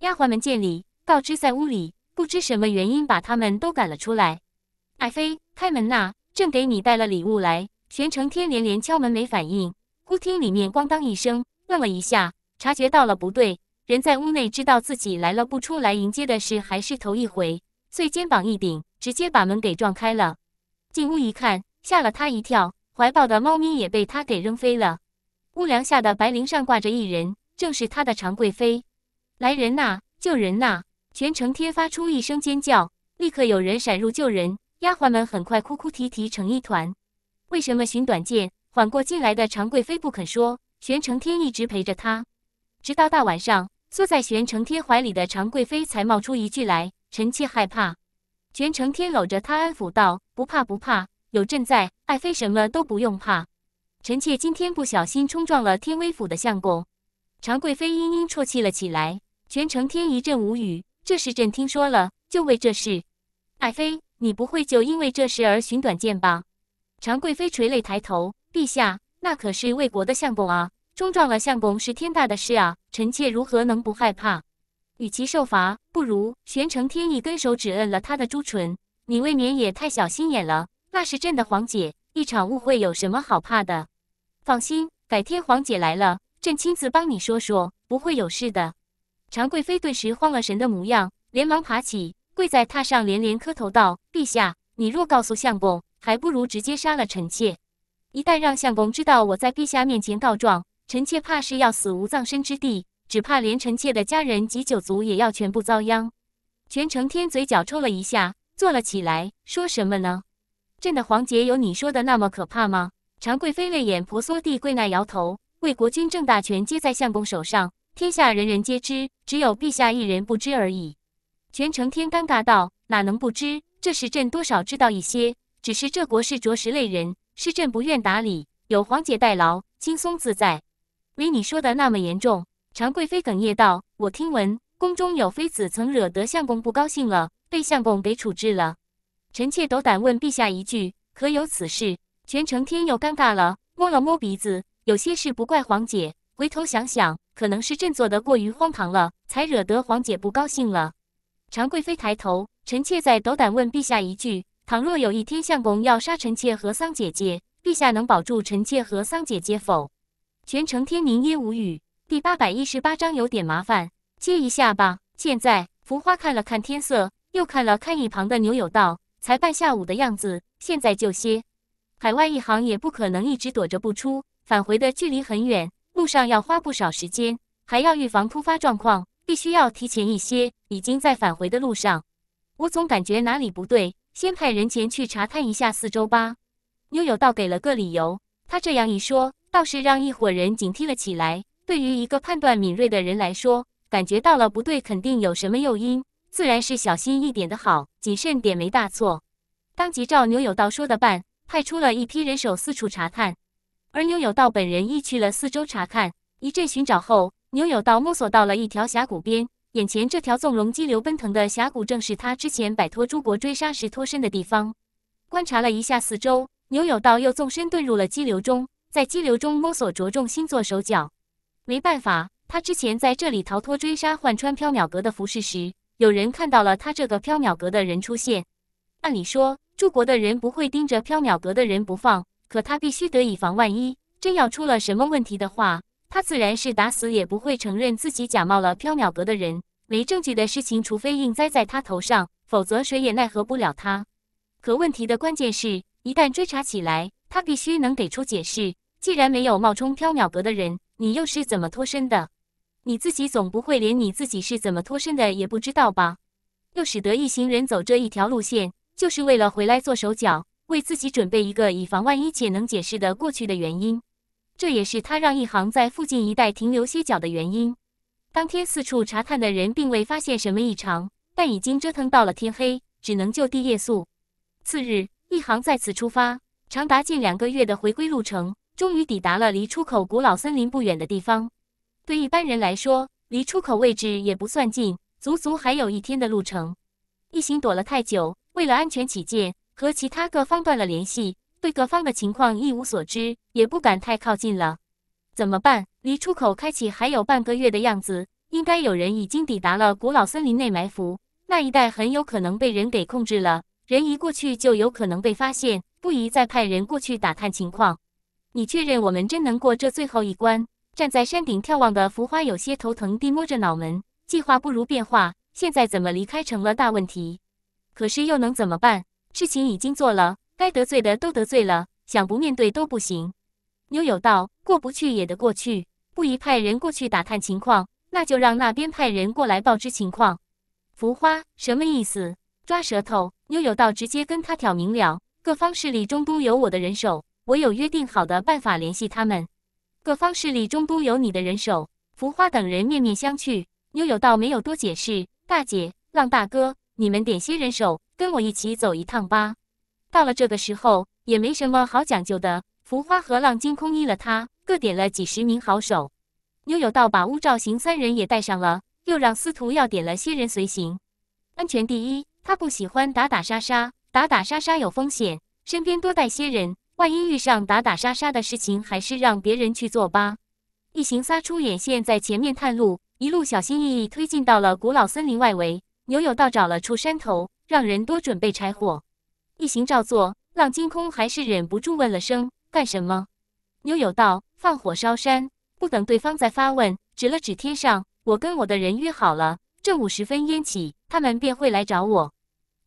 丫鬟们见礼，告知在屋里，不知什么原因把他们都赶了出来。爱妃，开门呐，朕给你带了礼物来。玄成天连连敲门没反应，忽听里面咣当一声，愣了一下，察觉到了不对，人在屋内，知道自己来了不出来迎接的事还是头一回。遂肩膀一顶，直接把门给撞开了。进屋一看，吓了他一跳，怀抱的猫咪也被他给扔飞了。屋梁下的白绫上挂着一人，正是他的常贵妃。来人呐，救人呐！全承天发出一声尖叫，立刻有人闪入救人。丫鬟们很快哭哭啼啼成一团。为什么寻短见？缓过劲来的常贵妃不肯说。玄承天一直陪着她，直到大晚上，缩在玄承天怀里的常贵妃才冒出一句来。臣妾害怕，权承天搂着她安抚道：“不怕不怕，有朕在，爱妃什么都不用怕。”臣妾今天不小心冲撞了天威府的相公，常贵妃嘤嘤啜泣了起来。权承天一阵无语。这时，朕听说了，就为这事，爱妃，你不会就因为这事而寻短见吧？常贵妃垂泪抬头：“陛下，那可是魏国的相公啊，冲撞了相公是天大的事啊，臣妾如何能不害怕？”与其受罚，不如玄成天一根手指摁了他的朱唇。你未免也太小心眼了。那是朕的皇姐，一场误会有什么好怕的？放心，改天皇姐来了，朕亲自帮你说说，不会有事的。常贵妃顿时慌了神的模样，连忙爬起，跪在榻上连连磕头道：“陛下，你若告诉相公，还不如直接杀了臣妾。一旦让相公知道我在陛下面前告状，臣妾怕是要死无葬身之地。”只怕连臣妾的家人及九族也要全部遭殃。全承天嘴角抽了一下，坐了起来，说什么呢？朕的皇姐有你说的那么可怕吗？常贵妃泪眼婆娑地跪那摇头。魏国军政大权皆在相公手上，天下人人皆知，只有陛下一人不知而已。全承天尴尬道：“哪能不知？这时朕多少知道一些，只是这国事着实累人，是朕不愿打理，有皇姐代劳，轻松自在，没你说的那么严重。”常贵妃哽咽道：“我听闻宫中有妃子曾惹得相公不高兴了，被相公给处置了。臣妾斗胆问陛下一句，可有此事？”全承天又尴尬了，摸了摸鼻子，有些事不怪皇姐。回头想想，可能是朕做的过于荒唐了，才惹得皇姐不高兴了。常贵妃抬头，臣妾再斗胆问陛下一句：倘若有一天相公要杀臣妾和桑姐姐，陛下能保住臣妾和桑姐姐否？全承天凝噎无语。第八百一十八章有点麻烦，接一下吧。现在，浮花看了看天色，又看了看一旁的牛有道，才半下午的样子，现在就歇。海外一行也不可能一直躲着不出，返回的距离很远，路上要花不少时间，还要预防突发状况，必须要提前一些。已经在返回的路上，我总感觉哪里不对，先派人前去查探一下四周吧。牛有道给了个理由，他这样一说，倒是让一伙人警惕了起来。对于一个判断敏锐的人来说，感觉到了不对，肯定有什么诱因，自然是小心一点的好，谨慎点没大错。当即照牛有道说的办，派出了一批人手四处查探，而牛有道本人亦去了四周查看。一阵寻找后，牛有道摸索到了一条峡谷边，眼前这条纵容激流奔腾的峡谷，正是他之前摆脱诸国追杀时脱身的地方。观察了一下四周，牛有道又纵身遁入了激流中，在激流中摸索着重新做手脚。没办法，他之前在这里逃脱追杀、换穿飘渺阁的服饰时，有人看到了他这个飘渺阁的人出现。按理说，住国的人不会盯着飘渺阁的人不放，可他必须得以防万一。真要出了什么问题的话，他自然是打死也不会承认自己假冒了飘渺阁的人。没证据的事情，除非硬栽在他头上，否则谁也奈何不了他。可问题的关键是，一旦追查起来，他必须能给出解释。既然没有冒充飘渺阁的人，你又是怎么脱身的？你自己总不会连你自己是怎么脱身的也不知道吧？又使得一行人走这一条路线，就是为了回来做手脚，为自己准备一个以防万一且能解释的过去的原因。这也是他让一行在附近一带停留歇脚的原因。当天四处查探的人并未发现什么异常，但已经折腾到了天黑，只能就地夜宿。次日，一行再次出发，长达近两个月的回归路程。终于抵达了离出口古老森林不远的地方。对一般人来说，离出口位置也不算近，足足还有一天的路程。一行躲了太久，为了安全起见，和其他各方断了联系，对各方的情况一无所知，也不敢太靠近了。怎么办？离出口开启还有半个月的样子，应该有人已经抵达了古老森林内埋伏。那一带很有可能被人给控制了，人一过去就有可能被发现，不宜再派人过去打探情况。你确认我们真能过这最后一关？站在山顶眺望的浮花有些头疼地摸着脑门。计划不如变化，现在怎么离开成了大问题。可是又能怎么办？事情已经做了，该得罪的都得罪了，想不面对都不行。妞有道，过不去也得过去，不宜派人过去打探情况，那就让那边派人过来报知情况。浮花什么意思？抓舌头！妞有道直接跟他挑明了，各方势力中都有我的人手。我有约定好的办法联系他们，各方势力中都有你的人手。浮花等人面面相觑，妞有道没有多解释。大姐、浪大哥，你们点些人手，跟我一起走一趟吧。到了这个时候，也没什么好讲究的。浮花和浪惊空依了他，各点了几十名好手。妞有道把乌兆行三人也带上了，又让司徒耀点了些人随行。安全第一，他不喜欢打打杀杀，打打杀杀有风险，身边多带些人。万一遇上打打杀杀的事情，还是让别人去做吧。一行撒出眼线在前面探路，一路小心翼翼推进到了古老森林外围。牛有道找了处山头，让人多准备柴火。一行照做。浪惊空还是忍不住问了声：“干什么？”牛有道：“放火烧山。”不等对方再发问，指了指天上：“我跟我的人约好了，正午时分烟起，他们便会来找我。”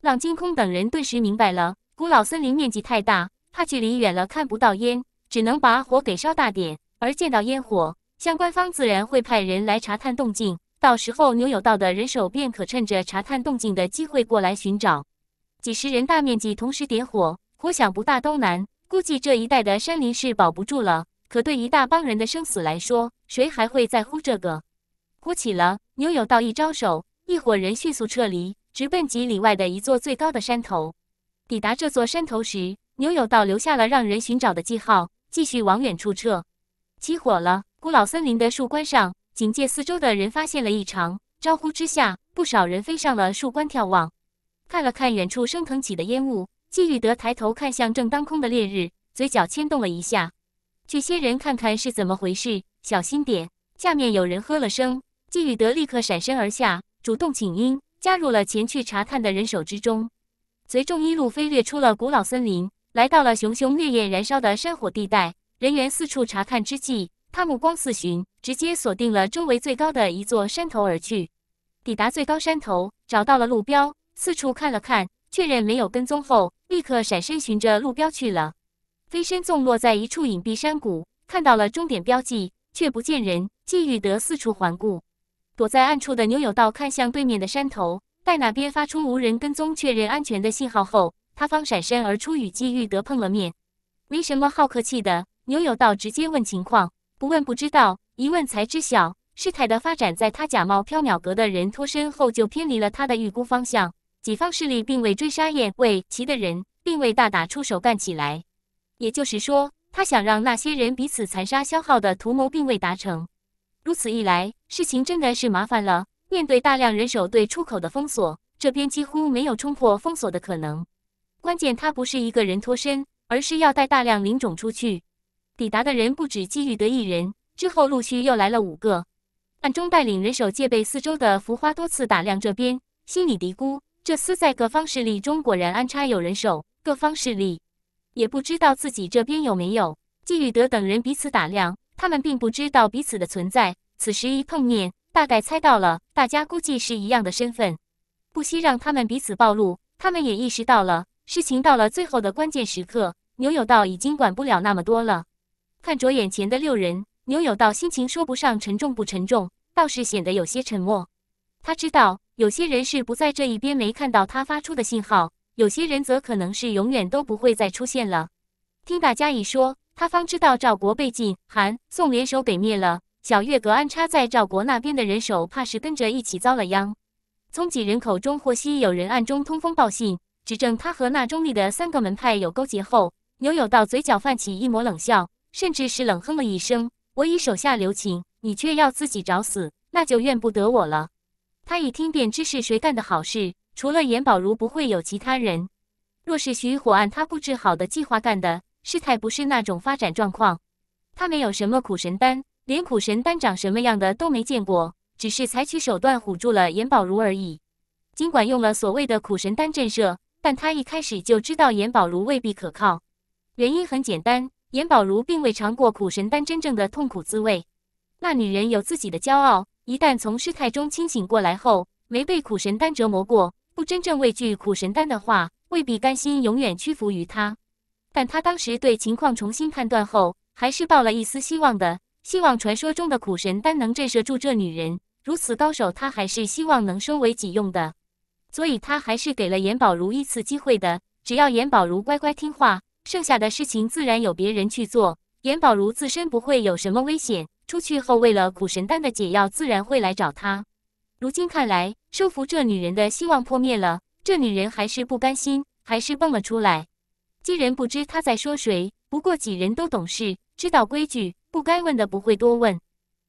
浪惊空等人顿时明白了：古老森林面积太大。怕距离远了看不到烟，只能把火给烧大点。而见到烟火，相关方自然会派人来查探动静，到时候牛有道的人手便可趁着查探动静的机会过来寻找。几十人大面积同时点火，火想不大都难。估计这一带的山林是保不住了。可对一大帮人的生死来说，谁还会在乎这个？火起了，牛有道一招手，一伙人迅速撤离，直奔几里外的一座最高的山头。抵达这座山头时，牛友道留下了让人寻找的记号，继续往远处撤。起火了！古老森林的树冠上，警戒四周的人发现了异常，招呼之下，不少人飞上了树冠眺望。看了看远处升腾起的烟雾，季玉德抬头看向正当空的烈日，嘴角牵动了一下：“去些人看看是怎么回事，小心点。”下面有人喝了声，季玉德立刻闪身而下，主动请缨，加入了前去查探的人手之中。随众一路飞掠出了古老森林。来到了熊熊烈焰燃烧的山火地带，人员四处查看之际，他目光四巡，直接锁定了周围最高的一座山头而去。抵达最高山头，找到了路标，四处看了看，确认没有跟踪后，立刻闪身循着路标去了。飞身纵落在一处隐蔽山谷，看到了终点标记，却不见人。季玉德四处环顾，躲在暗处的牛有道看向对面的山头，待那边发出无人跟踪、确认安全的信号后。他方闪身而出，与季玉德碰了面。没什么好客气的，牛有道直接问情况。不问不知道，一问才知晓，事态的发展在他假冒缥缈阁的人脱身后，就偏离了他的预估方向。己方势力并未追杀燕尾齐的人，并未大打出手干起来。也就是说，他想让那些人彼此残杀消耗的图谋并未达成。如此一来，事情真的是麻烦了。面对大量人手对出口的封锁，这边几乎没有冲破封锁的可能。关键，他不是一个人脱身，而是要带大量灵种出去。抵达的人不止季玉德一人，之后陆续又来了五个。暗中带领人手戒备四周的浮花多次打量这边，心里嘀咕：这厮在各方势力中果然安插有人手。各方势力也不知道自己这边有没有季玉德等人彼此打量，他们并不知道彼此的存在。此时一碰面，大概猜到了，大家估计是一样的身份，不惜让他们彼此暴露。他们也意识到了。事情到了最后的关键时刻，牛有道已经管不了那么多了。看着眼前的六人，牛有道心情说不上沉重不沉重，倒是显得有些沉默。他知道，有些人是不在这一边，没看到他发出的信号；有些人则可能是永远都不会再出现了。听大家一说，他方知道赵国被晋、韩、宋联手给灭了。小月阁安插在赵国那边的人手，怕是跟着一起遭了殃。从几人口中获悉，有人暗中通风报信。指证他和那中立的三个门派有勾结后，牛有道嘴角泛起一抹冷笑，甚至是冷哼了一声：“我已手下留情，你却要自己找死，那就怨不得我了。”他一听便知是谁干的好事，除了严宝如不会有其他人。若是徐火按他布置好的计划干的，事态不是那种发展状况。他没有什么苦神丹，连苦神丹长什么样的都没见过，只是采取手段唬住了严宝如而已。尽管用了所谓的苦神丹震慑。但他一开始就知道严宝如未必可靠，原因很简单，严宝如并未尝过苦神丹真正的痛苦滋味。那女人有自己的骄傲，一旦从失态中清醒过来后，没被苦神丹折磨过，不真正畏惧苦神丹的话，未必甘心永远屈服于他。但他当时对情况重新判断后，还是抱了一丝希望的，希望传说中的苦神丹能震慑住这女人。如此高手，他还是希望能收为己用的。所以他还是给了严宝如一次机会的，只要严宝如乖乖听话，剩下的事情自然有别人去做。严宝如自身不会有什么危险，出去后为了苦神丹的解药，自然会来找他。如今看来，收服这女人的希望破灭了，这女人还是不甘心，还是蹦了出来。几人不知他在说谁，不过几人都懂事，知道规矩，不该问的不会多问。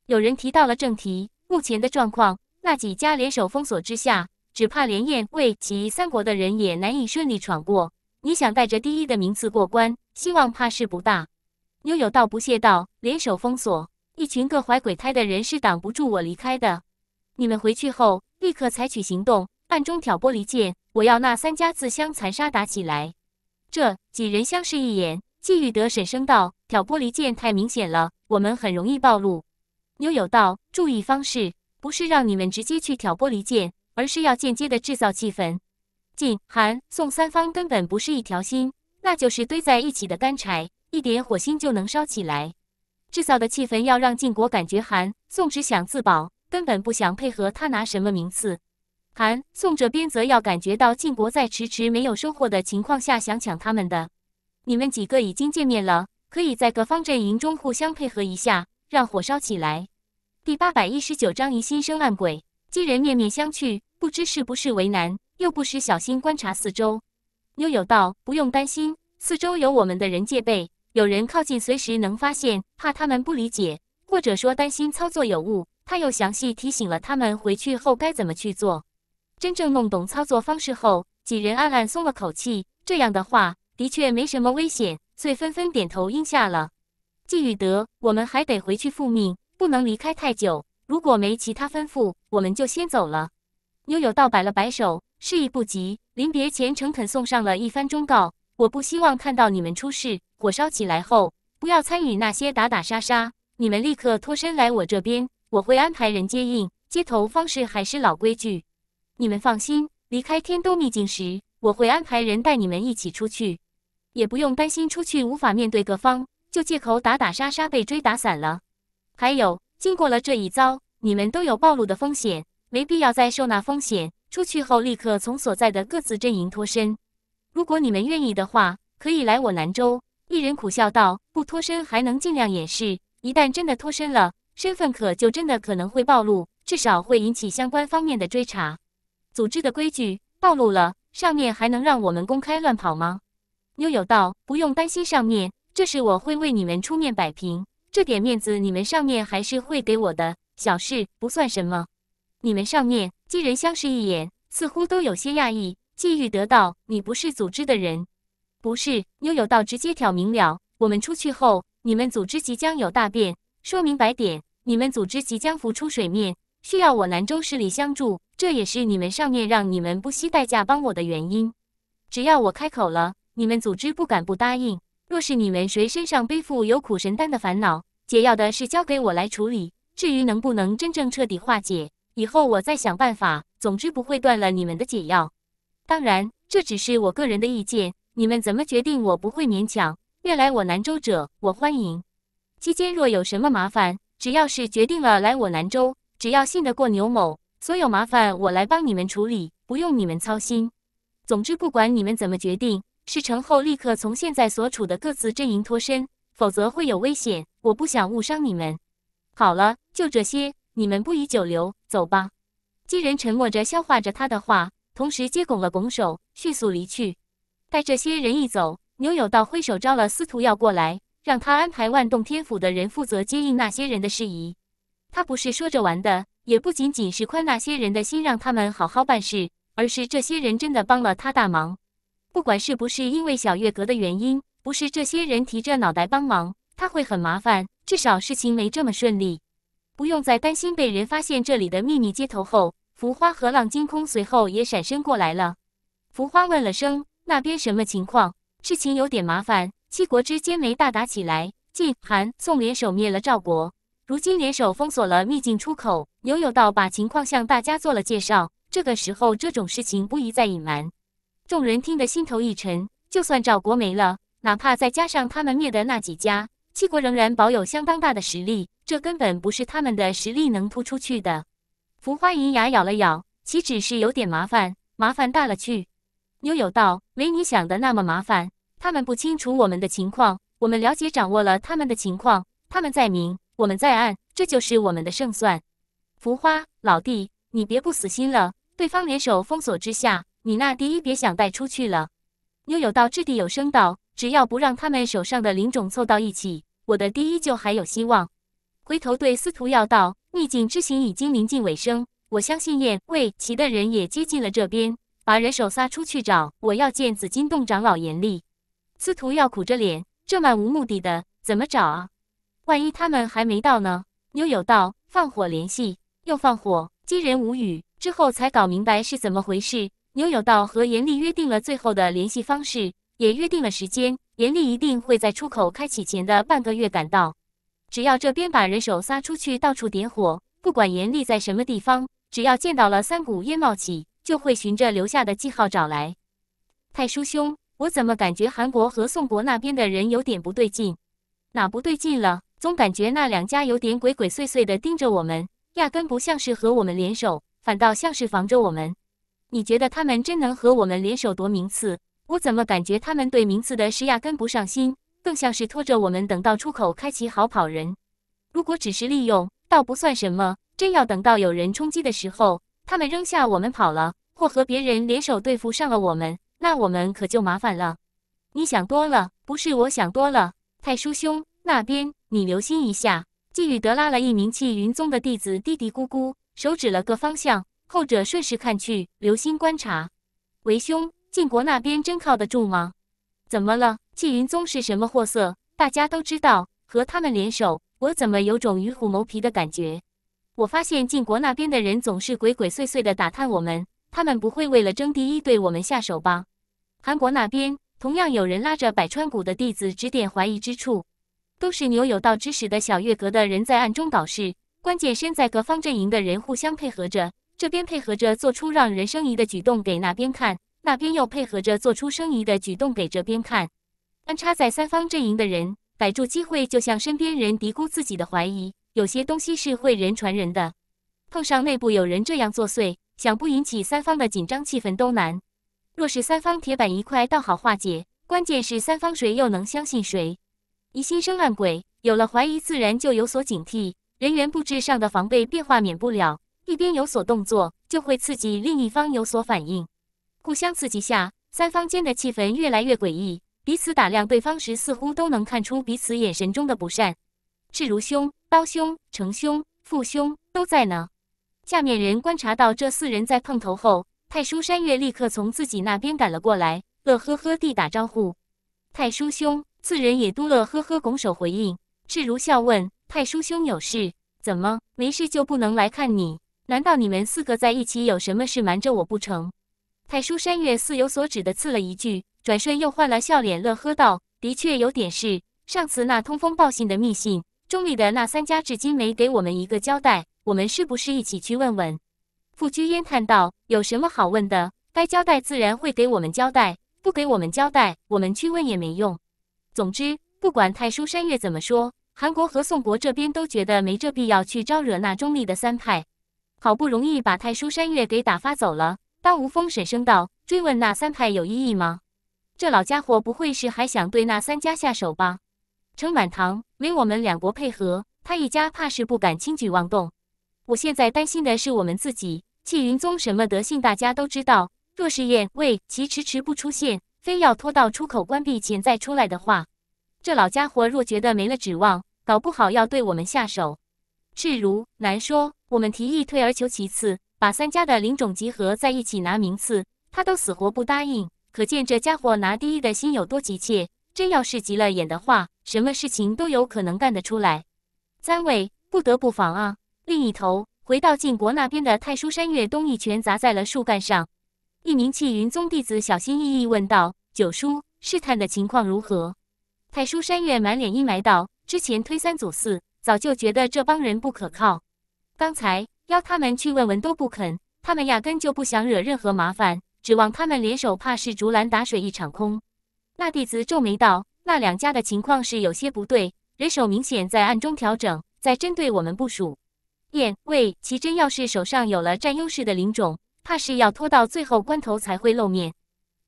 有人提到了正题，目前的状况，那几家联手封锁之下。只怕连燕、魏、齐三国的人也难以顺利闯过。你想带着第一的名次过关，希望怕是不大。牛有道不屑道：“联手封锁，一群各怀鬼胎的人是挡不住我离开的。你们回去后，立刻采取行动，暗中挑拨离间，我要那三家自相残杀，打起来。”这几人相视一眼，季玉德沈声道：“挑拨离间太明显了，我们很容易暴露。”牛有道：“注意方式，不是让你们直接去挑拨离间。”而是要间接的制造气氛，晋、韩、宋三方根本不是一条心，那就是堆在一起的干柴，一点火星就能烧起来。制造的气氛要让晋国感觉韩、宋只想自保，根本不想配合。他拿什么名次？韩、宋这边则要感觉到晋国在迟迟没有收获的情况下想抢他们的。你们几个已经见面了，可以在各方阵营中互相配合一下，让火烧起来。第八百一十九章，疑心生暗鬼，几人面面相觑。不知是不是为难，又不时小心观察四周。妞友道：“不用担心，四周有我们的人戒备，有人靠近，随时能发现。怕他们不理解，或者说担心操作有误，他又详细提醒了他们回去后该怎么去做。”真正弄懂操作方式后，几人暗暗松了口气。这样的话，的确没什么危险，遂纷纷点头应下了。季雨德，我们还得回去复命，不能离开太久。如果没其他吩咐，我们就先走了。悠悠道摆了摆手，示意不急。临别前，诚恳送上了一番忠告：我不希望看到你们出事。火烧起来后，不要参与那些打打杀杀，你们立刻脱身来我这边，我会安排人接应。接头方式还是老规矩，你们放心。离开天都秘境时，我会安排人带你们一起出去，也不用担心出去无法面对各方，就借口打打杀杀被追打散了。还有，经过了这一遭，你们都有暴露的风险。没必要再受那风险，出去后立刻从所在的各自阵营脱身。如果你们愿意的话，可以来我兰州。”一人苦笑道，“不脱身还能尽量掩饰，一旦真的脱身了，身份可就真的可能会暴露，至少会引起相关方面的追查。组织的规矩，暴露了，上面还能让我们公开乱跑吗？”妞友道：“不用担心上面，这事我会为你们出面摆平，这点面子你们上面还是会给我的，小事不算什么。”你们上面几人相视一眼，似乎都有些讶异。季玉得道，你不是组织的人？不是。妞有道直接挑明了。我们出去后，你们组织即将有大变。说明白点，你们组织即将浮出水面，需要我兰州十里相助。这也是你们上面让你们不惜代价帮我的原因。只要我开口了，你们组织不敢不答应。若是你们谁身上背负有苦神丹的烦恼，解药的事交给我来处理。至于能不能真正彻底化解？以后我再想办法，总之不会断了你们的解药。当然，这只是我个人的意见，你们怎么决定，我不会勉强。愿来我南州者，我欢迎。期间若有什么麻烦，只要是决定了来我南州，只要信得过牛某，所有麻烦我来帮你们处理，不用你们操心。总之，不管你们怎么决定，事成后立刻从现在所处的各自阵营脱身，否则会有危险。我不想误伤你们。好了，就这些。你们不宜久留，走吧。几人沉默着消化着他的话，同时接拱了拱手，迅速离去。待这些人一走，牛有道挥手招了司徒耀过来，让他安排万洞天府的人负责接应那些人的事宜。他不是说着玩的，也不仅仅是宽那些人的心，让他们好好办事，而是这些人真的帮了他大忙。不管是不是因为小月阁的原因，不是这些人提着脑袋帮忙，他会很麻烦，至少事情没这么顺利。不用再担心被人发现这里的秘密接头后，浮花和浪惊空随后也闪身过来了。浮花问了声：“那边什么情况？”事情有点麻烦，七国之间没大打起来，晋、韩、宋联手灭了赵国，如今联手封锁了秘境出口。牛有道把情况向大家做了介绍。这个时候这种事情不宜再隐瞒。众人听得心头一沉，就算赵国没了，哪怕再加上他们灭的那几家。七国仍然保有相当大的实力，这根本不是他们的实力能突出去的。浮花银牙咬了咬，岂止是有点麻烦，麻烦大了去。妞有道没你想的那么麻烦，他们不清楚我们的情况，我们了解掌握了他们的情况，他们在明，我们在暗，这就是我们的胜算。浮花老弟，你别不死心了，对方联手封锁之下，你那第一别想带出去了。妞有道掷地有声道：“只要不让他们手上的灵种凑到一起。”我的第一就还有希望。回头对司徒耀道：“逆境之行已经临近尾声，我相信燕魏齐的人也接近了这边，把人手撒出去找。我要见紫金洞长老严厉。”司徒耀苦着脸：“这漫无目的的怎么找啊？万一他们还没到呢？”牛有道放火联系，又放火，几人无语，之后才搞明白是怎么回事。牛有道和严厉约定了最后的联系方式。也约定了时间，严厉一定会在出口开启前的半个月赶到。只要这边把人手撒出去，到处点火，不管严厉在什么地方，只要见到了三股烟冒起，就会循着留下的记号找来。太叔兄，我怎么感觉韩国和宋国那边的人有点不对劲？哪不对劲了？总感觉那两家有点鬼鬼祟祟的盯着我们，压根不像是和我们联手，反倒像是防着我们。你觉得他们真能和我们联手夺名次？我怎么感觉他们对名次的事压根不上心，更像是拖着我们等到出口开启好跑人。如果只是利用，倒不算什么；真要等到有人冲击的时候，他们扔下我们跑了，或和别人联手对付上了我们，那我们可就麻烦了。你想多了，不是我想多了。太叔兄那边，你留心一下。季宇德拉了一名气云宗的弟子，嘀嘀咕咕，手指了个方向，后者顺势看去，留心观察。为兄。晋国那边真靠得住吗？怎么了？纪云宗是什么货色？大家都知道，和他们联手，我怎么有种与虎谋皮的感觉？我发现晋国那边的人总是鬼鬼祟祟的打探我们，他们不会为了争第一对我们下手吧？韩国那边同样有人拉着百川谷的弟子指点怀疑之处，都是牛有道指使的小月阁的人在暗中搞事，关键身在各方阵营的人互相配合着，这边配合着做出让人生疑的举动给那边看。那边又配合着做出生疑的举动给这边看，安插在三方阵营的人逮住机会就向身边人嘀咕自己的怀疑。有些东西是会人传人的，碰上内部有人这样作祟，想不引起三方的紧张气氛都难。若是三方铁板一块，倒好化解。关键是三方谁又能相信谁？疑心生暗鬼，有了怀疑自然就有所警惕，人员布置上的防备变化免不了。一边有所动作，就会刺激另一方有所反应。互相刺激下，三方间的气氛越来越诡异。彼此打量对方时，似乎都能看出彼此眼神中的不善。赤如兄、刀兄、程兄、傅兄都在呢。下面人观察到这四人在碰头后，太叔山月立刻从自己那边赶了过来，乐呵呵地打招呼。太叔兄，四人也都乐呵呵拱手回应。赤如笑问：“太叔兄有事？怎么没事就不能来看你？难道你们四个在一起有什么事瞒着我不成？”太叔山月似有所指的刺了一句，转瞬又换了笑脸，乐呵道：“的确有点事。上次那通风报信的密信，中立的那三家至今没给我们一个交代。我们是不是一起去问问？”傅居烟叹道：“有什么好问的？该交代自然会给我们交代，不给我们交代，我们去问也没用。总之，不管太叔山月怎么说，韩国和宋国这边都觉得没这必要去招惹那中立的三派。好不容易把太叔山月给打发走了。”当无风，沈声道：“追问那三派有意义吗？这老家伙不会是还想对那三家下手吧？”程满堂，没我们两国配合，他一家怕是不敢轻举妄动。我现在担心的是我们自己。气云宗什么德性，大家都知道。若是燕魏齐迟迟不出现，非要拖到出口关闭前再出来的话，这老家伙若觉得没了指望，搞不好要对我们下手。至如难说，我们提议退而求其次。把三家的灵种集合在一起拿名次，他都死活不答应，可见这家伙拿第一的心有多急切。真要是急了眼的话，什么事情都有可能干得出来。三位不得不防啊！另一头，回到晋国那边的太叔山岳，一拳砸在了树干上。一名气云宗弟子小心翼翼问道：“九叔，试探的情况如何？”太叔山岳满脸阴霾道：“之前推三阻四，早就觉得这帮人不可靠。刚才……”邀他们去问问都不肯，他们压根就不想惹任何麻烦，指望他们联手，怕是竹篮打水一场空。那弟子皱眉道：“那两家的情况是有些不对，人手明显在暗中调整，在针对我们部署。”燕魏奇真要是手上有了占优势的灵种，怕是要拖到最后关头才会露面。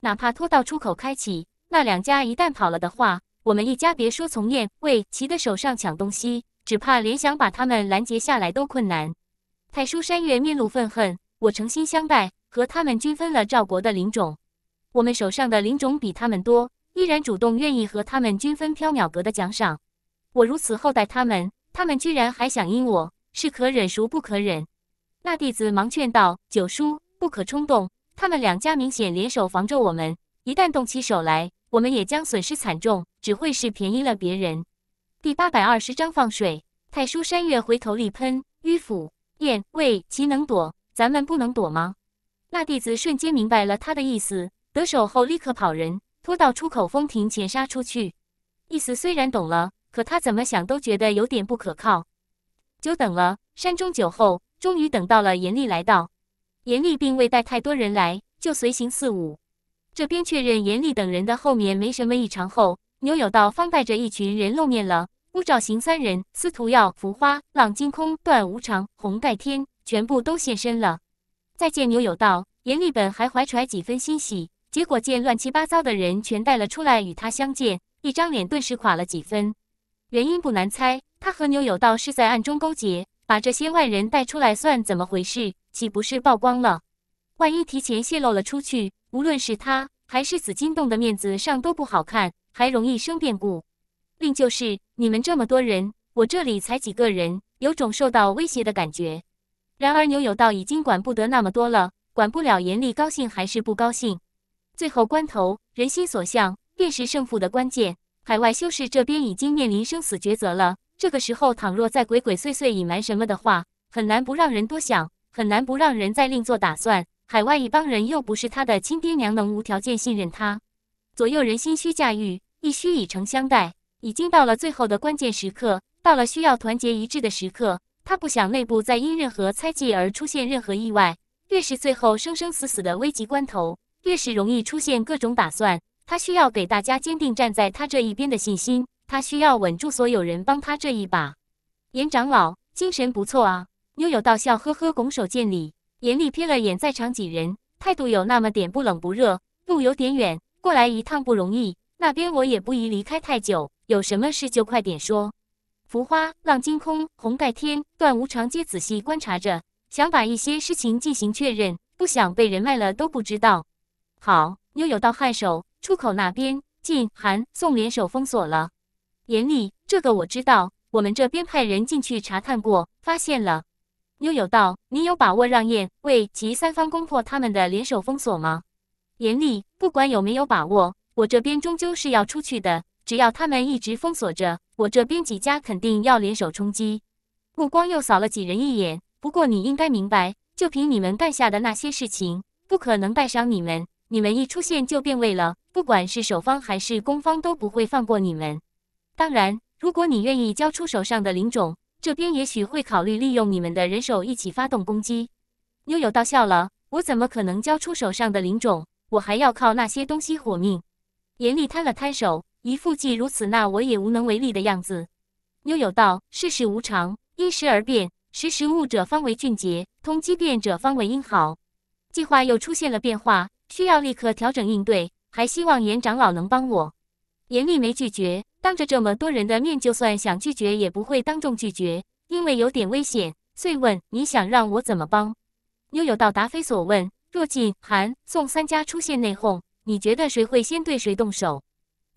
哪怕拖到出口开启，那两家一旦跑了的话，我们一家别说从燕魏奇的手上抢东西，只怕连想把他们拦截下来都困难。太叔山岳面露愤恨，我诚心相待，和他们均分了赵国的灵种，我们手上的灵种比他们多，依然主动愿意和他们均分缥缈阁的奖赏。我如此厚待他们，他们居然还想阴我，是可忍孰不可忍？那弟子忙劝道：“九叔，不可冲动，他们两家明显联手防着我们，一旦动起手来，我们也将损失惨重，只会是便宜了别人。”第八百二十章放水。太叔山岳回头力喷，迂腐。喂，其能躲，咱们不能躲吗？那弟子瞬间明白了他的意思，得手后立刻跑人，拖到出口封停，前杀出去。意思虽然懂了，可他怎么想都觉得有点不可靠。久等了，山中久后，终于等到了严厉来到。严厉并未带太多人来，就随行四五。这边确认严厉等人的后面没什么异常后，牛有道方带着一群人露面了。乌兆行三人、司徒耀、浮花、浪惊空、段无常、红盖天，全部都现身了。再见牛有道，阎立本还怀揣几分欣喜，结果见乱七八糟的人全带了出来与他相见，一张脸顿时垮了几分。原因不难猜，他和牛有道是在暗中勾结，把这些外人带出来算怎么回事？岂不是曝光了？万一提前泄露了出去，无论是他还是紫金洞的面子上都不好看，还容易生变故。另就是你们这么多人，我这里才几个人，有种受到威胁的感觉。然而牛有道已经管不得那么多了，管不了严厉高兴还是不高兴。最后关头，人心所向便是胜负的关键。海外修士这边已经面临生死抉择了，这个时候倘若再鬼鬼祟祟隐瞒什么的话，很难不让人多想，很难不让人再另做打算。海外一帮人又不是他的亲爹娘，能无条件信任他？左右人心需驾驭，亦需以诚相待。已经到了最后的关键时刻，到了需要团结一致的时刻。他不想内部再因任何猜忌而出现任何意外。越是最后生生死死的危急关头，越是容易出现各种打算。他需要给大家坚定站在他这一边的信心。他需要稳住所有人帮他这一把。严长老精神不错啊！妞友道笑呵呵拱手见礼。严厉瞥了眼在场几人，态度有那么点不冷不热。路有点远，过来一趟不容易。那边我也不宜离开太久。有什么事就快点说！浮花、浪惊空红盖天、段无常皆仔细观察着，想把一些事情进行确认，不想被人卖了都不知道。好，妞友道，汉首出口那边，晋、韩、宋联手封锁了。严厉，这个我知道，我们这边派人进去查探过，发现了。妞友道，你有把握让燕、魏及三方攻破他们的联手封锁吗？严厉，不管有没有把握，我这边终究是要出去的。只要他们一直封锁着，我这边几家肯定要联手冲击。目光又扫了几人一眼，不过你应该明白，就凭你们干下的那些事情，不可能带上你们。你们一出现就变味了，不管是守方还是攻方都不会放过你们。当然，如果你愿意交出手上的灵种，这边也许会考虑利用你们的人手一起发动攻击。妞妞道笑了，我怎么可能交出手上的灵种？我还要靠那些东西活命。严厉摊了摊手。一副既如此，那我也无能为力的样子。妞有道：“世事无常，因时而变，识时务者方为俊杰，通机变者方为英豪。”计划又出现了变化，需要立刻调整应对，还希望严长老能帮我。严厉没拒绝，当着这么多人的面，就算想拒绝也不会当众拒绝，因为有点危险。遂问：“你想让我怎么帮？”妞有道：“答非所问：“若晋、韩、宋三家出现内讧，你觉得谁会先对谁动手？”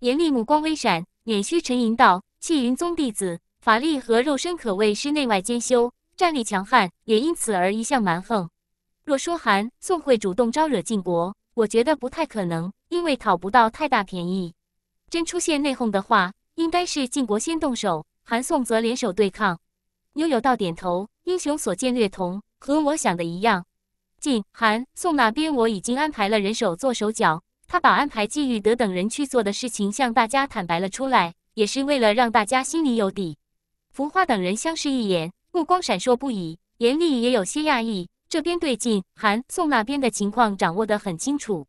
严厉目光微闪，碾须沉吟道：“气云宗弟子法力和肉身可谓是内外兼修，战力强悍，也因此而一向蛮横。若说韩宋会主动招惹晋国，我觉得不太可能，因为讨不到太大便宜。真出现内讧的话，应该是晋国先动手，韩宋则联手对抗。”悠悠道点头，英雄所见略同，和我想的一样。晋、韩、宋那边，我已经安排了人手做手脚。他把安排季玉德等人去做的事情向大家坦白了出来，也是为了让大家心里有底。浮华等人相视一眼，目光闪烁不已。严厉也有些讶异，这边对晋、韩、宋那边的情况掌握得很清楚，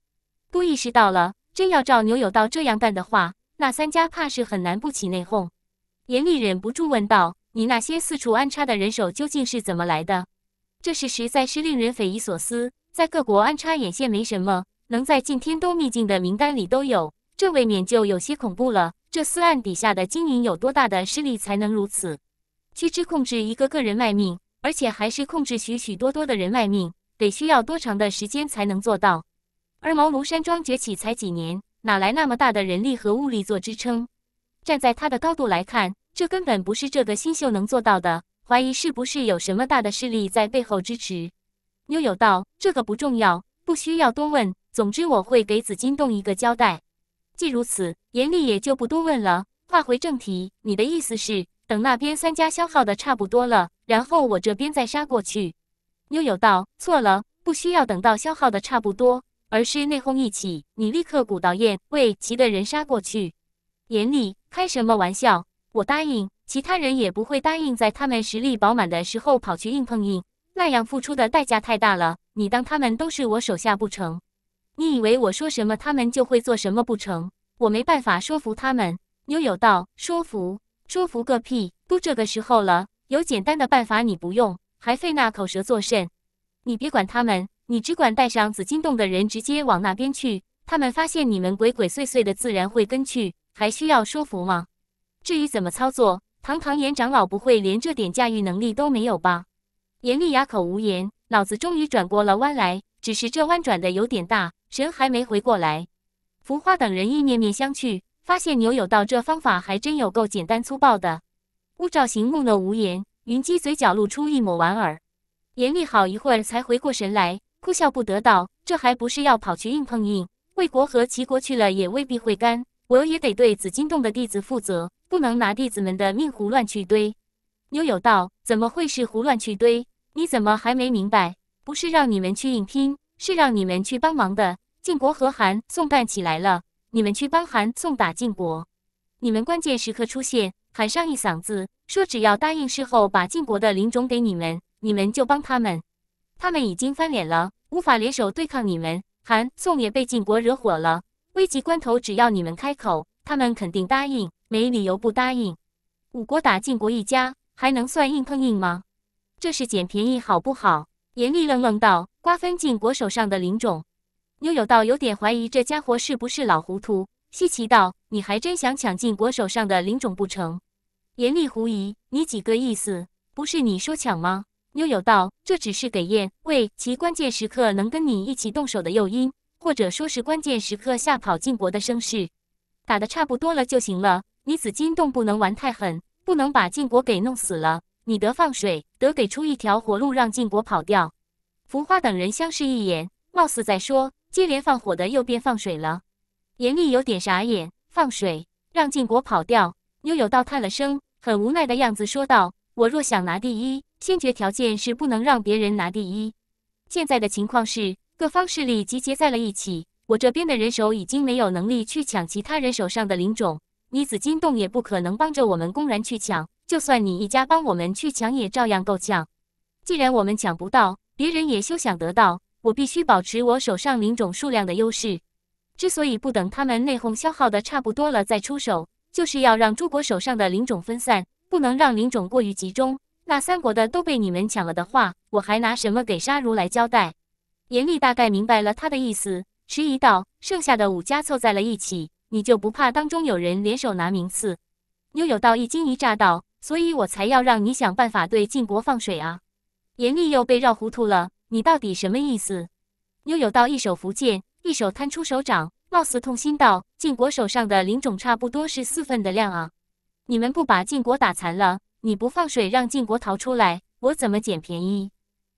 都意识到了，真要照牛有道这样办的话，那三家怕是很难不起内讧。严厉忍不住问道：“你那些四处安插的人手究竟是怎么来的？这事实在是令人匪夷所思，在各国安插眼线没什么。”能在近天都秘境的名单里都有，这未免就有些恐怖了。这四暗底下的经营有多大的势力才能如此？屈之控制一个个人卖命，而且还是控制许许多多的人卖命，得需要多长的时间才能做到？而茅庐山庄崛起才几年，哪来那么大的人力和物力做支撑？站在他的高度来看，这根本不是这个新秀能做到的。怀疑是不是有什么大的势力在背后支持？妞有道，这个不重要，不需要多问。总之我会给紫金洞一个交代。既如此，严厉也就不多问了。话回正题，你的意思是等那边三家消耗的差不多了，然后我这边再杀过去？妞友道错了，不需要等到消耗的差不多，而是内讧一起，你立刻鼓捣燕为齐的人杀过去。严厉，开什么玩笑？我答应，其他人也不会答应，在他们实力饱满的时候跑去硬碰硬，那样付出的代价太大了。你当他们都是我手下不成？你以为我说什么他们就会做什么不成？我没办法说服他们。悠友道：“说服？说服个屁！都这个时候了，有简单的办法你不用，还费那口舌作甚？你别管他们，你只管带上紫金洞的人，直接往那边去。他们发现你们鬼鬼祟祟的，自然会跟去，还需要说服吗？至于怎么操作，堂堂严长老不会连这点驾驭能力都没有吧？”严厉哑口无言，脑子终于转过了弯来，只是这弯转的有点大。神还没回过来，浮花等人亦面面相觑，发现牛有道这方法还真有够简单粗暴的。乌兆行木讷无言，云姬嘴角露出一抹莞尔，严厉好一会儿才回过神来，哭笑不得道：“这还不是要跑去硬碰硬？魏国和齐国去了也未必会干，我也得对紫金洞的弟子负责，不能拿弟子们的命胡乱去堆。”牛有道怎么会是胡乱去堆？你怎么还没明白？不是让你们去硬拼？是让你们去帮忙的。晋国和韩、宋干起来了，你们去帮韩、宋打晋国。你们关键时刻出现，喊上一嗓子，说只要答应事后把晋国的林种给你们，你们就帮他们。他们已经翻脸了，无法联手对抗你们。韩、宋也被晋国惹火了，危急关头，只要你们开口，他们肯定答应，没理由不答应。五国打晋国一家，还能算硬碰硬吗？这是捡便宜，好不好？严立愣愣道：“瓜分晋国手上的灵种。”妞有道有点怀疑这家伙是不是老糊涂，稀奇道：“你还真想抢晋国手上的灵种不成？”严立狐疑：“你几个意思？不是你说抢吗？”妞有道：“这只是给燕为其关键时刻能跟你一起动手的诱因，或者说是关键时刻吓跑晋国的声势。打得差不多了就行了。你紫金洞不能玩太狠，不能把晋国给弄死了。”你得放水，得给出一条活路让晋国跑掉。浮花等人相视一眼，貌似在说：接连放火的又变放水了。严厉有点傻眼，放水让晋国跑掉。妞悠道叹了声，很无奈的样子说道：“我若想拿第一，先决条件是不能让别人拿第一。现在的情况是，各方势力集结在了一起，我这边的人手已经没有能力去抢其他人手上的灵种，你紫金洞也不可能帮着我们公然去抢。”就算你一家帮我们去抢，也照样够呛。既然我们抢不到，别人也休想得到。我必须保持我手上灵种数量的优势。之所以不等他们内讧消耗的差不多了再出手，就是要让诸国手上的灵种分散，不能让灵种过于集中。那三国的都被你们抢了的话，我还拿什么给沙如来交代？严厉大概明白了他的意思，迟疑道：“剩下的五家凑在了一起，你就不怕当中有人联手拿名次？”牛有道一惊一乍道。所以我才要让你想办法对晋国放水啊！严厉又被绕糊涂了，你到底什么意思？妞友道一手福建，一手摊出手掌，貌似痛心道：“晋国手上的灵种差不多是四份的量啊！你们不把晋国打残了，你不放水让晋国逃出来，我怎么捡便宜？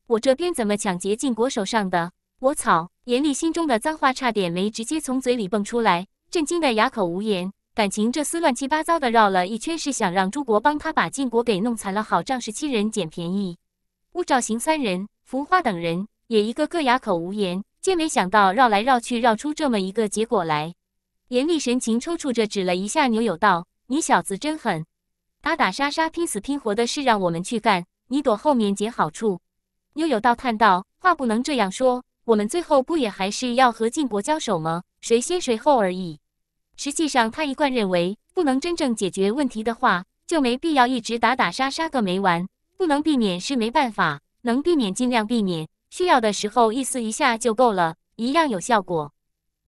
我这边怎么抢劫晋国手上的？我操！”严厉心中的脏话差点没直接从嘴里蹦出来，震惊的哑口无言。感情这厮乱七八糟的绕了一圈，是想让朱国帮他把晋国给弄残了，好仗势欺人，捡便宜。乌兆行三人、浮花等人也一个个哑口无言，见没想到绕来绕去绕出这么一个结果来。严厉神情抽搐着指了一下牛有道：“你小子真狠，打打杀杀、拼死拼活的事让我们去干，你躲后面捡好处。”牛有道叹道：“话不能这样说，我们最后不也还是要和晋国交手吗？谁先谁后而已。”实际上，他一贯认为，不能真正解决问题的话，就没必要一直打打杀杀个没完。不能避免是没办法，能避免尽量避免，需要的时候意思一下就够了，一样有效果。